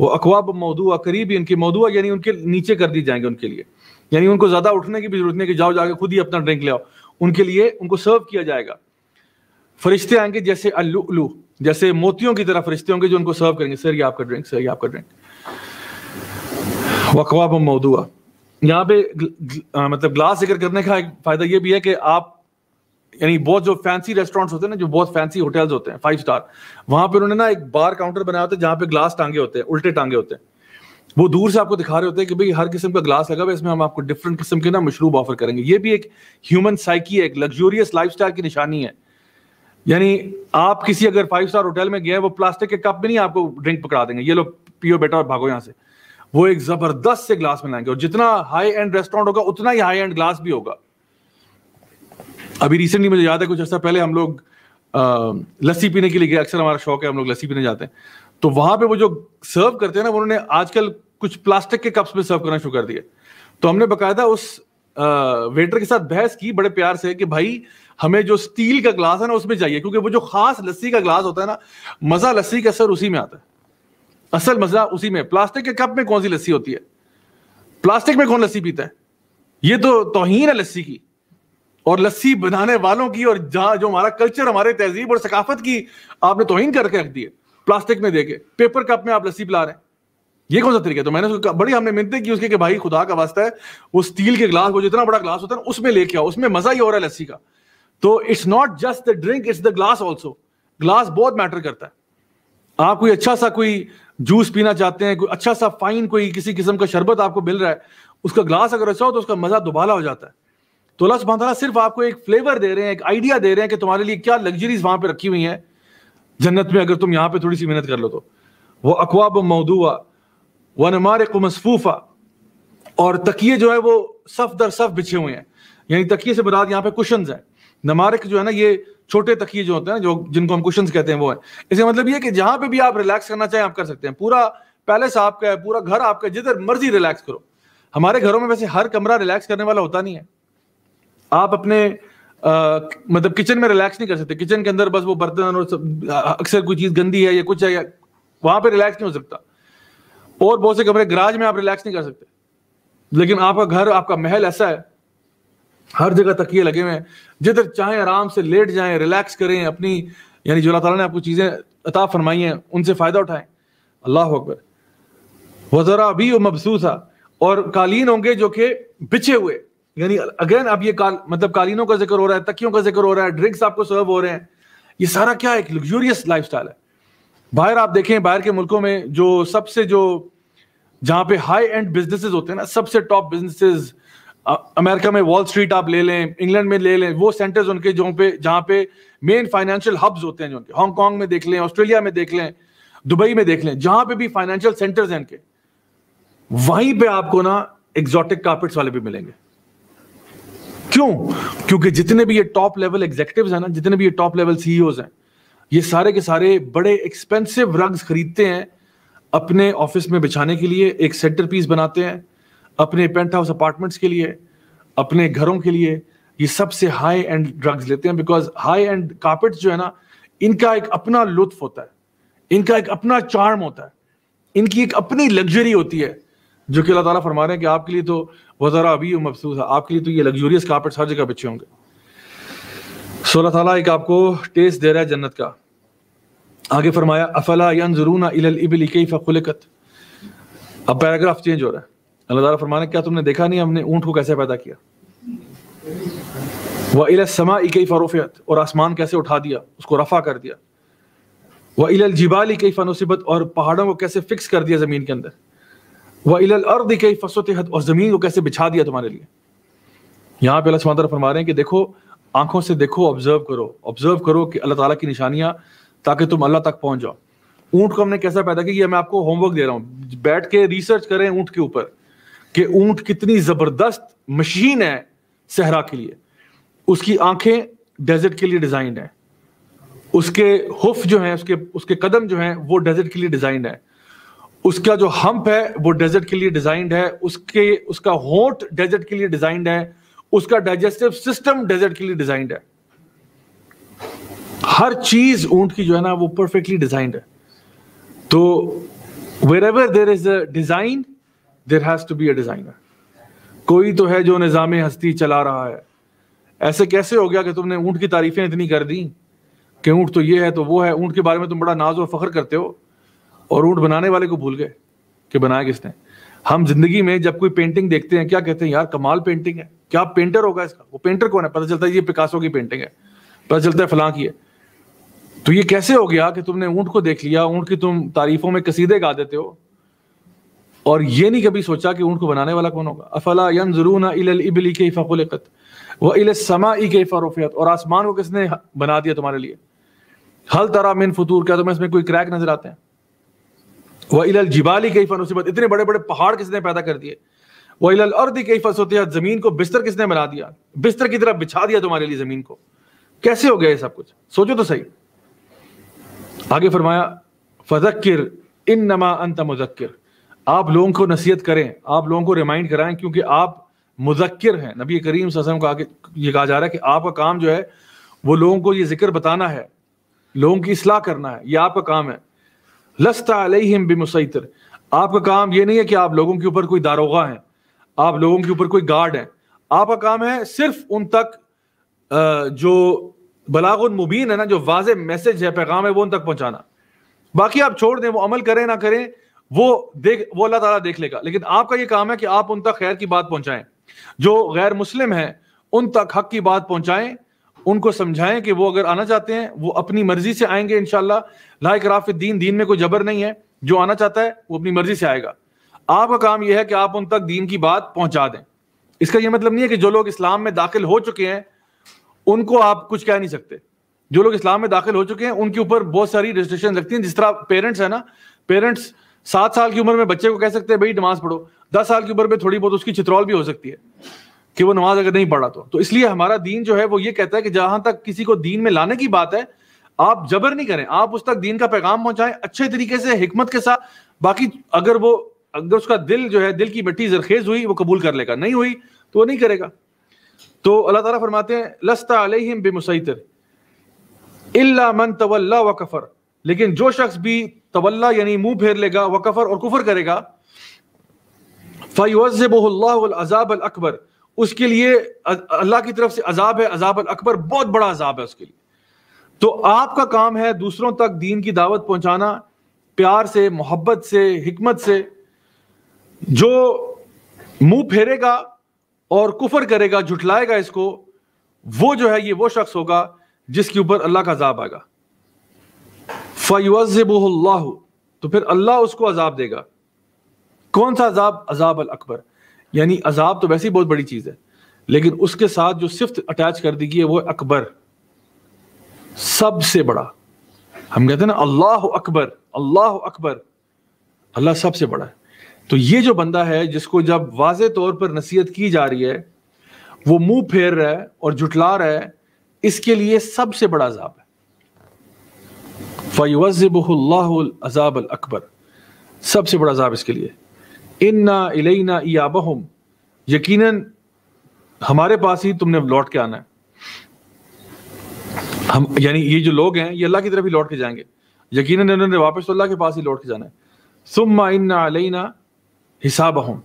वो अकवाब मौदू करीब इनके मौदू यानी उनके नीचे कर दिए जाएंगे उनके लिए यानी उनको ज़्यादा उठने की भी जरूरत नहीं कि जाओ जाके खुद ही अपना ड्रिंक ले आओ उनके लिए उनको सर्व किया जाएगा फरिश्ते आएंगे जैसे अल्लू जैसे मोतियों की तरह फरिश्ते होंगे जो उनको सर्व करेंगे सर ये आपका ड्रिंक सर ये आपका ड्रिंक वकवाब मौदू यहाँ पे आ, मतलब ग्लास जिक्र करने का एक फ़ायदा ये भी है कि आप यानी बहुत जो फैंसी रेस्टोरेंट्स होते हैं ना जो बहुत फैंसी होटल्स होते हैं फाइव स्टार वहां पर उन्होंने ना एक बार काउंटर बनाया होता है जहां पे ग्लास टांगे होते हैं उल्टे टांगे होते हैं वो दूर से आपको दिखा रहे होते हैं कि भाई हर किस्म का ग्लास लगा हुआ इसमें हम आपको डिफरेंट किस्म के ना मशरूब ऑफर करेंगे ये भी एक ह्यूमन साइकी है एक लग्जोरियस लाइफ की निशानी है यानी आप किसी अगर फाइव स्टार होटल में गए वो प्लास्टिक के कप में नहीं आपको ड्रिंक पकड़ा देंगे ये लोग पियो बेटा और भागो यहाँ से वो एक जबरदस्त से ग्लास में लाएंगे और जितना हाई एंड रेस्टोरेंट होगा उतना ही हाई एंड ग्लास भी होगा अभी रिसेंटली मुझे याद है कुछ ऐसा पहले हम लोग लस्सी पीने के लिए गए अक्सर हमारा शौक है हम लोग लस्सी पीने जाते हैं तो वहां पे वो जो सर्व करते हैं ना उन्होंने आजकल कुछ प्लास्टिक के कप्स में सर्व करना शुरू कर दिया तो हमने बकायदा उस वेटर के साथ बहस की बड़े प्यार से कि भाई हमें जो स्टील का ग्लास है ना उसमें चाहिए क्योंकि वो जो खास लस्सी का ग्लास होता है ना मजा लस्सी का असर उसी में आता है असल मजा उसी में प्लास्टिक के कप में कौन सी लस्सी होती है प्लास्टिक में कौन लस्सी पीता है ये तो तोहीन है लस्सी की और लस्सी बनाने वालों की और जहाँ जो हमारा कल्चर हमारे तहजीब और सकाफत की आपने तोहिन करके रख दी है प्लास्टिक में देके पेपर कप में आप लस्सी पिला रहे हैं ये कौन सा तरीका तो मैंने उसको बड़ी हमने मिनतें की उसके कि भाई खुदा का वास्ता है वो स्टील के ग्लास को जितना बड़ा ग्लास होता है उसमें लेके आओ उसमें मजा ही हो रहा है लस्सी का तो it's not just the drink it's the glass also glass बहुत मैटर करता है आप कोई अच्छा सा कोई जूस पीना चाहते हैं कोई अच्छा सा फाइन कोई किसी किस्म का शरबत आपको मिल रहा है उसका ग्लास अगर अच्छा हो तो उसका मजा दुबाला हो जाता है तो अल्लाह सुबह सिर्फ आपको एक फ्लेवर दे रहे हैं एक आइडिया दे रहे हैं कि तुम्हारे लिए क्या लग्जरीज वहां पर रखी हुई हैं जन्नत में अगर तुम यहाँ पे थोड़ी सी मेहनत कर लो तो वो अकवाब मौदूआ वह नमार मसफूफा और तकिए जो है वो सफ दर सफ बिछे हुए हैं यानी तकिए से बरात यहाँ पे कुशन है नमारक जो है ना ये छोटे तकिए जो होते हैं जो जिनको हम क्वेश्चन कहते हैं वो है इसका मतलब ये कि जहां पे भी आप रिलैक्स करना चाहें आप कर सकते हैं पूरा पैलेस आपका है पूरा घर आपका जिधर मर्जी रिलैक्स करो हमारे घरों में वैसे हर कमरा रिलैक्स करने वाला होता नहीं है आप अपने आ, मतलब किचन में रिलैक्स नहीं कर सकते किचन के अंदर बस वो बर्तन और अक्सर कोई चीज गंदी है या कुछ है या वहां पर रिलैक्स नहीं हो सकता और बहुत से कमरे गराज में आप रिलैक्स नहीं कर सकते लेकिन आपका घर आपका महल ऐसा है हर जगह तकिए लगे हुए हैं जिधर चाहे आराम से लेट जाएं रिलैक्स करें अपनी यानी जो अल्लाह ताला ने आपको चीज़ें अता फरमाई हैं उनसे फ़ायदा उठाएं अल्लाह अकबर वजरा भी था और कालीन होंगे जो कि बिछे हुए यानी अगेन अब ये काल मतलब कालीनों का जिक्र हो रहा है तकियों का जिक्र हो रहा है ड्रिंक्स आपको सर्व हो रहे हैं ये सारा क्या एक लग्जूरियस लाइफ है बाहर आप देखें बाहर के मुल्कों में जो सबसे जो जहाँ पे हाई एंड बिजनेसेस होते हैं ना सबसे टॉप बिजनेसेस अमेरिका में वॉल स्ट्रीट आप ले लें इंग्लैंड में ले लें वो सेंटर्स उनके जो पे जहाँ पे मेन फाइनेंशियल हब्स होते हैं जो उनके हांगकॉन्ग में देख लें ऑस्ट्रेलिया में देख लें दुबई में देख लें जहां पे भी फाइनेंशियल सेंटर्स हैं इनके वहीं पे आपको ना एग्जॉटिक कार्पेट्स वाले भी मिलेंगे क्यों क्योंकि जितने भी ये टॉप लेवल एग्जेक्टिव है ना जितने भी ये टॉप लेवल सीईओ हैं ये सारे के सारे बड़े एक्सपेंसिव रग्स खरीदते हैं अपने ऑफिस में बिछाने के लिए एक सेंटर पीस बनाते हैं अपने पेंट हाउस अपार्टमेंट्स के लिए अपने घरों के लिए ये सबसे हाई एंड ड्रग्स लेते हैं बिकॉज हाई एंड कार्पेट्स जो है ना इनका एक अपना लुत्फ होता है इनका एक अपना चार्म होता है इनकी एक अपनी लग्जरी होती है जो कि अल्लाह ताला फरमा रहे हैं कि आपके लिए तो ज़रा अभी महसूस है आपके लिए तो ये लग्जूरियस कारपेट हर जगह बिछे होंगे सोलह ताला एक आपको टेस्ट दे रहा है जन्नत का आगे फरमाया अफला अब पैराग्राफ चेंज हो रहा है अल्लाह ताला फरमाने क्या तुमने देखा नहीं हमने ऊँट को कैसे पैदा किया वह इला समा इकई फरूफियत और आसमान कैसे उठा दिया उसको रफ़ा कर दिया वह इला जिबाल इकई फ़नसिबत और पहाड़ों को कैसे फ़िक्स कर दिया ज़मीन के अंदर अर्द कई फसोत और जमीन को कैसे बिछा दिया तुम्हारे लिए यहाँ पे अल्लाह सुबह फरमा रहे हैं कि देखो आंखों से देखो ऑब्जर्व करो ऑब्जर्व करो कि अल्लाह ताला की निशानियां ताकि तुम अल्लाह तक पहुंच जाओ ऊंट को हमने कैसा पैदा किया मैं आपको होमवर्क दे रहा हूँ बैठ के रिसर्च करें ऊंट के ऊपर कि ऊंट कितनी जबरदस्त मशीन है सहरा के लिए उसकी आंखें डेजर्ट के लिए डिजाइंड है उसके हुफ जो है उसके उसके कदम जो है वो डेजर्ट के लिए डिजाइंड है उसका जो हम्प है वो डेजर्ट के लिए डिजाइंड है उसके उसका होट डेजर्ट के लिए डिजाइंड है उसका डाइजेस्टिव सिस्टम डेजर्ट के लिए डिजाइंड है हर चीज ऊंट की जो है ना वो परफेक्टली डिजाइंड है तो wherever there is a design there has to be a designer कोई तो है जो निज़ाम हस्ती चला रहा है ऐसे कैसे हो गया कि तुमने ऊंट की तारीफें इतनी कर दी कि ऊंट तो ये है तो वो है ऊंट के बारे में तुम बड़ा नाज और फख्र करते हो और ऊंट बनाने वाले को भूल गए कि बनाया किसने हम जिंदगी में जब कोई पेंटिंग देखते हैं क्या कहते हैं यार कमाल पेंटिंग है क्या पेंटर होगा इसका वो पेंटर कौन है पता चलता है ये पिकासो की पेंटिंग है पता चलता है फलां की है तो ये कैसे हो गया कि तुमने ऊंट को देख लिया ऊँट की तुम तारीफों में कसीदे गा देते हो और ये नहीं कभी सोचा कि ऊँट को बनाने वाला कौन होगा अफला यन इल इबली के फ़ुलकत व इल समा के फ़रूफियत और आसमान को किसने बना दिया तुम्हारे लिए हल तरा मिन फतूर क्या तुम्हें इसमें कोई क्रैक नजर आते हैं इल जिबाली कई फनसीबत इतने बड़े बड़े पहाड़ किसने पैदा कर दिए वल अर्दी कई फसोतिया जमीन को बिस्तर किसने मिला दिया बिस्तर की तरफ बिछा दिया तुम्हारे लिए जमीन को कैसे हो गया ये सब कुछ सोचो तो सही आगे फरमाया फजक्र इन नमा अंत मुजक्र आप लोगों को नसीहत करें आप लोगों को रिमाइंड कराएं क्योंकि आप मुजक्र हैं नबी करीम ससम को आगे ये कहा जा रहा है कि आपका काम जो है वो लोगों को ये जिक्र बताना है लोगों की असलाह करना है ये आपका काम है लस्ता अलहिम आपका काम ये नहीं है कि आप लोगों के ऊपर कोई दारोगा है आप लोगों के ऊपर कोई गार्ड है आपका काम है सिर्फ उन तक जो बलागुल मुबीन है ना जो वाज मैसेज है पैगाम है वो उन तक पहुंचाना बाकी आप छोड़ दें वो अमल करें ना करें वो देख वो अल्लाह ताला देख लेगा लेकिन आपका ये काम है कि आप उन तक खैर की बात पहुंचाएं जो गैर मुस्लिम है उन तक हक की बात पहुंचाएं उनको समझाएं कि वो अगर आना चाहते हैं वो अपनी मर्जी से आएंगे इनशाला लाइक राफिद्दीन दीन में कोई जबर नहीं है जो आना चाहता है वो अपनी मर्जी से आएगा आपका काम यह है कि आप उन तक दीन की बात पहुंचा दें इसका यह मतलब नहीं है कि जो लोग इस्लाम में दाखिल हो चुके हैं उनको आप कुछ कह नहीं सकते जो लोग इस्लाम में दाखिल हो चुके हैं उनके ऊपर बहुत सारी रजिस्ट्रेशन लगती हैं जिस तरह पेरेंट्स है ना पेरेंट्स सात साल की उम्र में बच्चे को कह सकते हैं भाई नमाज पढ़ो दस साल की उम्र में थोड़ी बहुत उसकी चित्रौल भी हो सकती है कि वो नमाज अगर नहीं पढ़ा तो तो इसलिए हमारा दीन जो है वो ये कहता है कि जहां तक किसी को दीन में लाने की बात है आप जबर नहीं करें आप उस तक दीन का पैगाम पहुंचाएं अच्छे तरीके से हिकमत के साथ बाकी अगर वो अगर उसका दिल जो है दिल की मिट्टी जरखेज हुई वो कबूल कर लेगा नहीं हुई तो वो नहीं करेगा तो अल्लाह ताला फरमाते हैं लस्ता अलैहिम बिमुसैतर इल्ला मन तवल्ला व कफर लेकिन जो शख्स भी तवल्ला यानी मुंह फेर लेगा व कफर और कुफर करेगा फयुअज़्ज़िबुहुल्लाहु अल अज़ाब अल अकबर उसके लिए अल्लाह की तरफ से अजाब है अजाब अकबर बहुत बड़ा अजाब है उसके लिए तो आपका काम है दूसरों तक दीन की दावत पहुंचाना प्यार से मोहब्बत से हमत से जो मुंह फेरेगा और कुफर करेगा जुटलाएगा इसको वो जो है ये वो शख्स होगा जिसके ऊपर अल्लाह का अजाब आएगा फ़ैज़बल्ला तो फिर अल्लाह उसको अजाब देगा कौन सा अजाब अजाब अल अकबर यानी अजाब तो वैसे ही बहुत बड़ी चीज़ है लेकिन उसके साथ जो सिफ्त अटैच कर दी गई है वो अकबर सबसे बड़ा हम कहते हैं ना अल्लाह अकबर अल्लाह अकबर अल्लाह सबसे बड़ा है तो ये जो बंदा है जिसको जब वाज तौर पर नसीहत की जा रही है वो मुंह फेर रहा है और जुटला रहा है इसके लिए सबसे बड़ा अजाब है फ़ैज़ब अल अकबर सबसे बड़ा अजाब इसके लिए इन्ना इलेना ईयाबहम यकीनन हमारे पास ही तुमने लौट के आना है हम यानी ये जो लोग हैं ये अल्लाह की तरफ ही लौट के जाएंगे यकीनन इन्होंने वापस तो अल्लाह के पास ही लौट के जाना है सुम्मा इन्ना अलैना हिसाब हम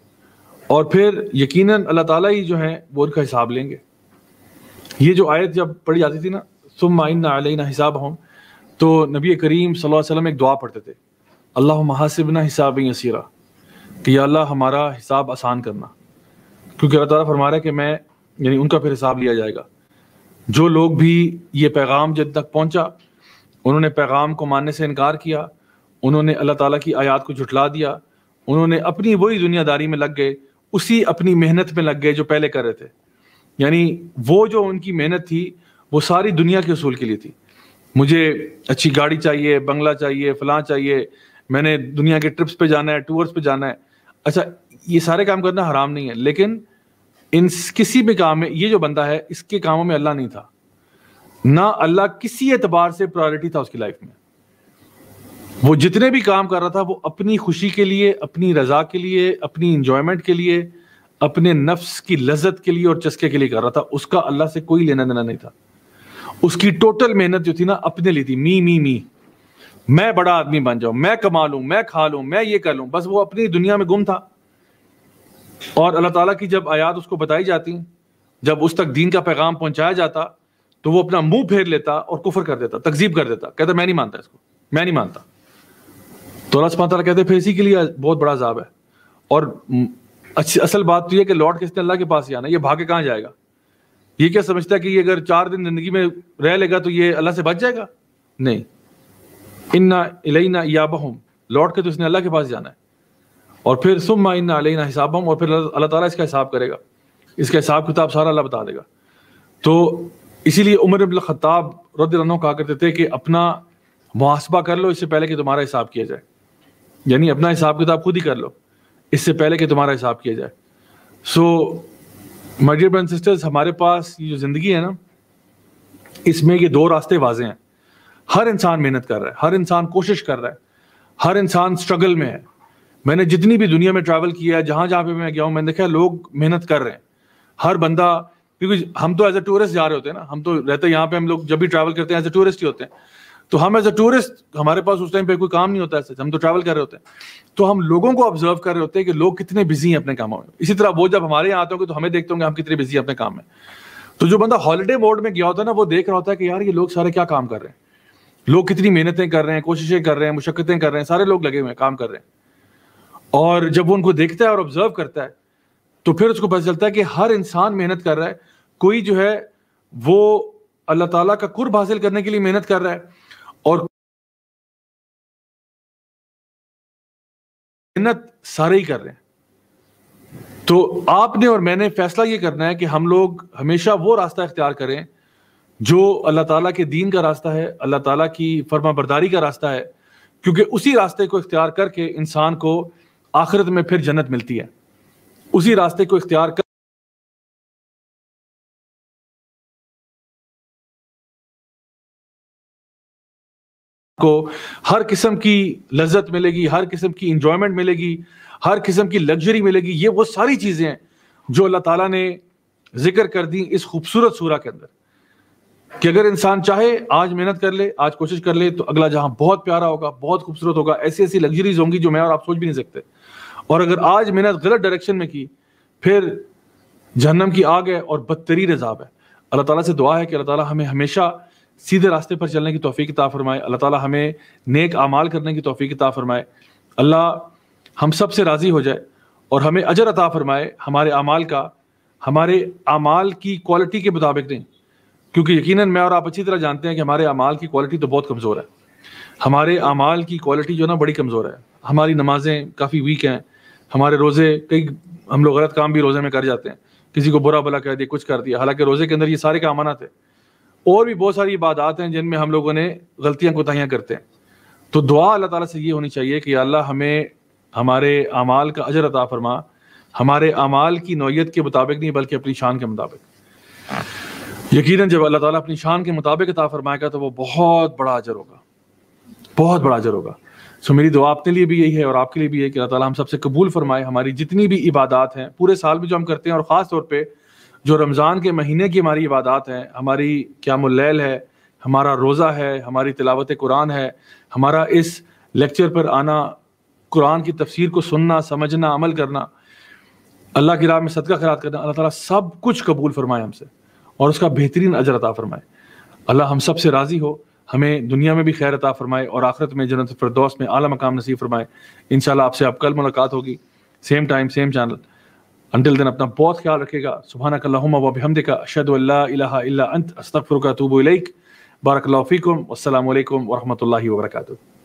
और फिर यकीनन अल्लाह ताला ही जो है वो उनका हिसाब लेंगे ये जो आयत जब पढ़ी जाती थी ना सुम्मा इन्ना अलैना हिसाब हम तो नबी करीम सल्लल्लाहु अलैहि वसल्लम एक दुआ पढ़ते थे अल्लाह हासिबना हिसाब यसीरा कि अल्लाह हमारा हिसाब आसान करना क्योंकि अल्लाह ताला फरमा रहा है कि मैं यानी उनका फिर हिसाब लिया जाएगा जो लोग भी ये पैगाम जब तक पहुंचा उन्होंने पैगाम को मानने से इनकार किया उन्होंने अल्लाह ताला की आयात को झुटला दिया उन्होंने अपनी वही दुनियादारी में लग गए उसी अपनी मेहनत में लग गए जो पहले कर रहे थे यानी वो जो उनकी मेहनत थी वो सारी दुनिया के असूल के लिए थी मुझे अच्छी गाड़ी चाहिए बंगला चाहिए फलां चाहिए मैंने दुनिया के ट्रिप्स पे जाना है टूर्स पे जाना है अच्छा ये सारे काम करना हराम नहीं है लेकिन इन किसी भी काम में ये जो बंदा है इसके कामों में अल्लाह नहीं था ना अल्लाह किसी एतबार से प्रायोरिटी था उसकी लाइफ में वो जितने भी काम कर रहा था वो अपनी खुशी के लिए अपनी रजा के लिए अपनी इंजॉयमेंट के लिए अपने नफ्स की लज्जत के लिए और चस्के के लिए कर रहा था उसका अल्लाह से कोई लेना देना नहीं था उसकी टोटल मेहनत जो थी ना अपने लिए थी मी मी मी मैं बड़ा आदमी बन जाऊं मैं कमा लू मैं खा लू मैं ये कर लू बस वो अपनी दुनिया में गुम था और अल्लाह ताला की जब आयात उसको बताई जाती जब उस तक दीन का पैगाम पहुंचाया जाता तो वो अपना मुंह फेर लेता और कुफर कर देता तकजीब कर देता कहता मैं नहीं मानता इसको मैं नहीं मानता तो अल्लाह कहते फिर इसी के लिए बहुत बड़ा अजाब है और अच्छी असल बात तो यह कि लौट किसने अल्लाह के पास ही आना ये भागे कहाँ जाएगा ये क्या समझता है कि ये अगर चार दिन जिंदगी में रह लेगा तो ये अल्लाह से बच जाएगा नहीं इन्ना इलेना याबहम लौट के तो इसने अल्लाह के पास जाना है और फिर सुम्मा इन्ना अलैना हम और फिर अल्लाह ताला इसका हिसाब करेगा इसका हिसाब किताब सारा अल्लाह बता देगा तो इसीलिए उमर अबल ख़त्ताब रद्द कहा करते थे कि अपना मुहासबा कर लो इससे पहले कि तुम्हारा हिसाब किया जाए यानी अपना हिसाब किताब खुद ही कर लो इससे पहले कि तुम्हारा हिसाब किया जाए सो माय डियर सिस्टर्स हमारे पास ये जो ज़िंदगी है ना इसमें ये दो रास्ते वाजे हैं हर इंसान मेहनत कर रहा है हर इंसान कोशिश कर रहा है हर इंसान स्ट्रगल में है मैंने जितनी भी दुनिया में ट्रैवल किया है जहां जहां पे मैं गया हूं मैंने देखा है लोग मेहनत कर रहे हैं हर बंदा क्योंकि हम तो एज अ टूरिस्ट जा रहे होते हैं ना हम तो रहते हैं यहाँ पे हम लोग जब भी ट्रैवल करते हैं एज अ टूरिस्ट ही होते हैं तो हम एज अ टूरिस्ट हमारे पास उस टाइम पे कोई काम नहीं होता है हम तो ट्रैवल कर रहे होते हैं तो हम लोगों को ऑब्जर्व कर रहे होते हैं कि लोग कितने बिजी हैं अपने कामों में इसी तरह वो जब हमारे यहाँ आते होंगे तो हमें देखते होंगे हम कितने बिजी हैं अपने काम में तो जो बंदा हॉलीडे मोड में गया होता है ना वो देख रहा होता है कि यार ये लोग सारे क्या काम कर रहे हैं लोग कितनी मेहनतें कर रहे हैं कोशिशें कर रहे हैं मुशक्क़तें कर रहे हैं सारे लोग लगे हुए हैं काम कर रहे हैं और जब वो उनको देखता है और ऑब्जर्व करता है तो फिर उसको पता चलता है कि हर इंसान मेहनत कर रहा है कोई जो है वो अल्लाह ताला का कुर्ब हासिल करने के लिए मेहनत कर रहा है और मेहनत सारे ही कर रहे हैं तो आपने और मैंने फैसला ये करना है कि हम लोग हमेशा वो रास्ता इख्तियार करें जो अल्लाह ताला के दीन का रास्ता है अल्लाह ताला की फर्मा बरदारी का रास्ता है क्योंकि उसी रास्ते को इख्तियार करके इंसान को आखिरत में फिर जन्नत मिलती है उसी रास्ते को इख्तियार कर को हर किस्म की लज्जत मिलेगी हर किस्म की इंजॉयमेंट मिलेगी हर किस्म की लग्जरी मिलेगी ये वो सारी चीज़ें हैं जो अल्लाह ताला ने जिक्र कर दी इस खूबसूरत सूरा के अंदर कि अगर इंसान चाहे आज मेहनत कर ले आज कोशिश कर ले तो अगला जहां बहुत प्यारा होगा बहुत खूबसूरत होगा ऐसी ऐसी लग्जरीज होंगी जो मैं और आप सोच भी नहीं सकते और अगर आज मेहनत गलत डायरेक्शन में की फिर जहन्नम की आग है और बदतरीन अजाब है अल्लाह ताला से दुआ है कि अल्लाह ताला हमें हमेशा सीधे रास्ते पर चलने की तोफ़ी अता फरमाए अल्लाह ताला हमें नेक अमाल करने की तोफ़ी किता फरमाए अल्लाह हम सब से राज़ी हो जाए और हमें अजर अता फरमाए हमारे अमाल का हमारे अमाल की क्वालिटी के मुताबिक नहीं क्योंकि यकीनन मैं और आप अच्छी तरह जानते हैं कि हमारे अमाल की क्वालिटी तो बहुत कमज़ोर है हमारे अमाल की क्वालिटी जो ना बड़ी कमज़ोर है हमारी नमाजें काफ़ी वीक हैं हमारे रोज़े कई हम लोग गलत काम भी रोज़े में कर जाते हैं किसी को बुरा भला कह दिया कुछ कर दिया हालांकि रोज़े के अंदर ये सारे आना है और भी बहुत सारी बात हैं जिनमें हम लोगों ने गलतियाँ कोताहियाँ करते हैं तो दुआ अल्लाह ताली से ये होनी चाहिए कि अल्लाह हमें हमारे अमाल का अजर अता फरमा हमारे अमाल की नोयत के मुताबिक नहीं बल्कि अपनी शान के मुताबिक यकीनन जब अल्लाह ताला अपनी शान के मुताबिक अता फरमाएगा तो वो बहुत बड़ा अजर होगा बहुत बड़ा अजर होगा सो मेरी दुआ आपके लिए भी यही है और आपके लिए भी है कि अल्लाह ताला हम सबसे कबूल फरमाए हमारी जितनी भी इबादत हैं पूरे साल में जो हम करते हैं और ख़ास तौर पर जो रमज़ान के महीने की हमारी इबादत हैं हमारी क्यामल है हमारा रोज़ा है हमारी तिलावत कुरान है हमारा इस लेक्चर पर आना कुरान की तफसीर को सुनना समझना अमल करना अल्लाह की राह में सदका खरात करना अल्लाह ताला सब कुछ कबूल फरमाए हमसे और उसका बेहतरीन अजर अता फरमाए अल्लाह हम सब से राज़ी हो हमें दुनिया में भी खैर अता फरमाए और आखिरत में जन्नत फरदौस में आला मकाम नसीब फरमाए इन आपसे अब कल मुलाकात होगी same time same channel until दिन अपना बहुत ख्याल रखेगा सुबहाना कल्लाहुम्मा व बिहमदिका अशहदु अल्ला इलाहा इल्ला अंत अस्तगफिरुका व अतूबु इलैक बारकल्लाहु फीकुम अस्सलाम वालेकुम व रहमतुल्लाहि व बरकातुहू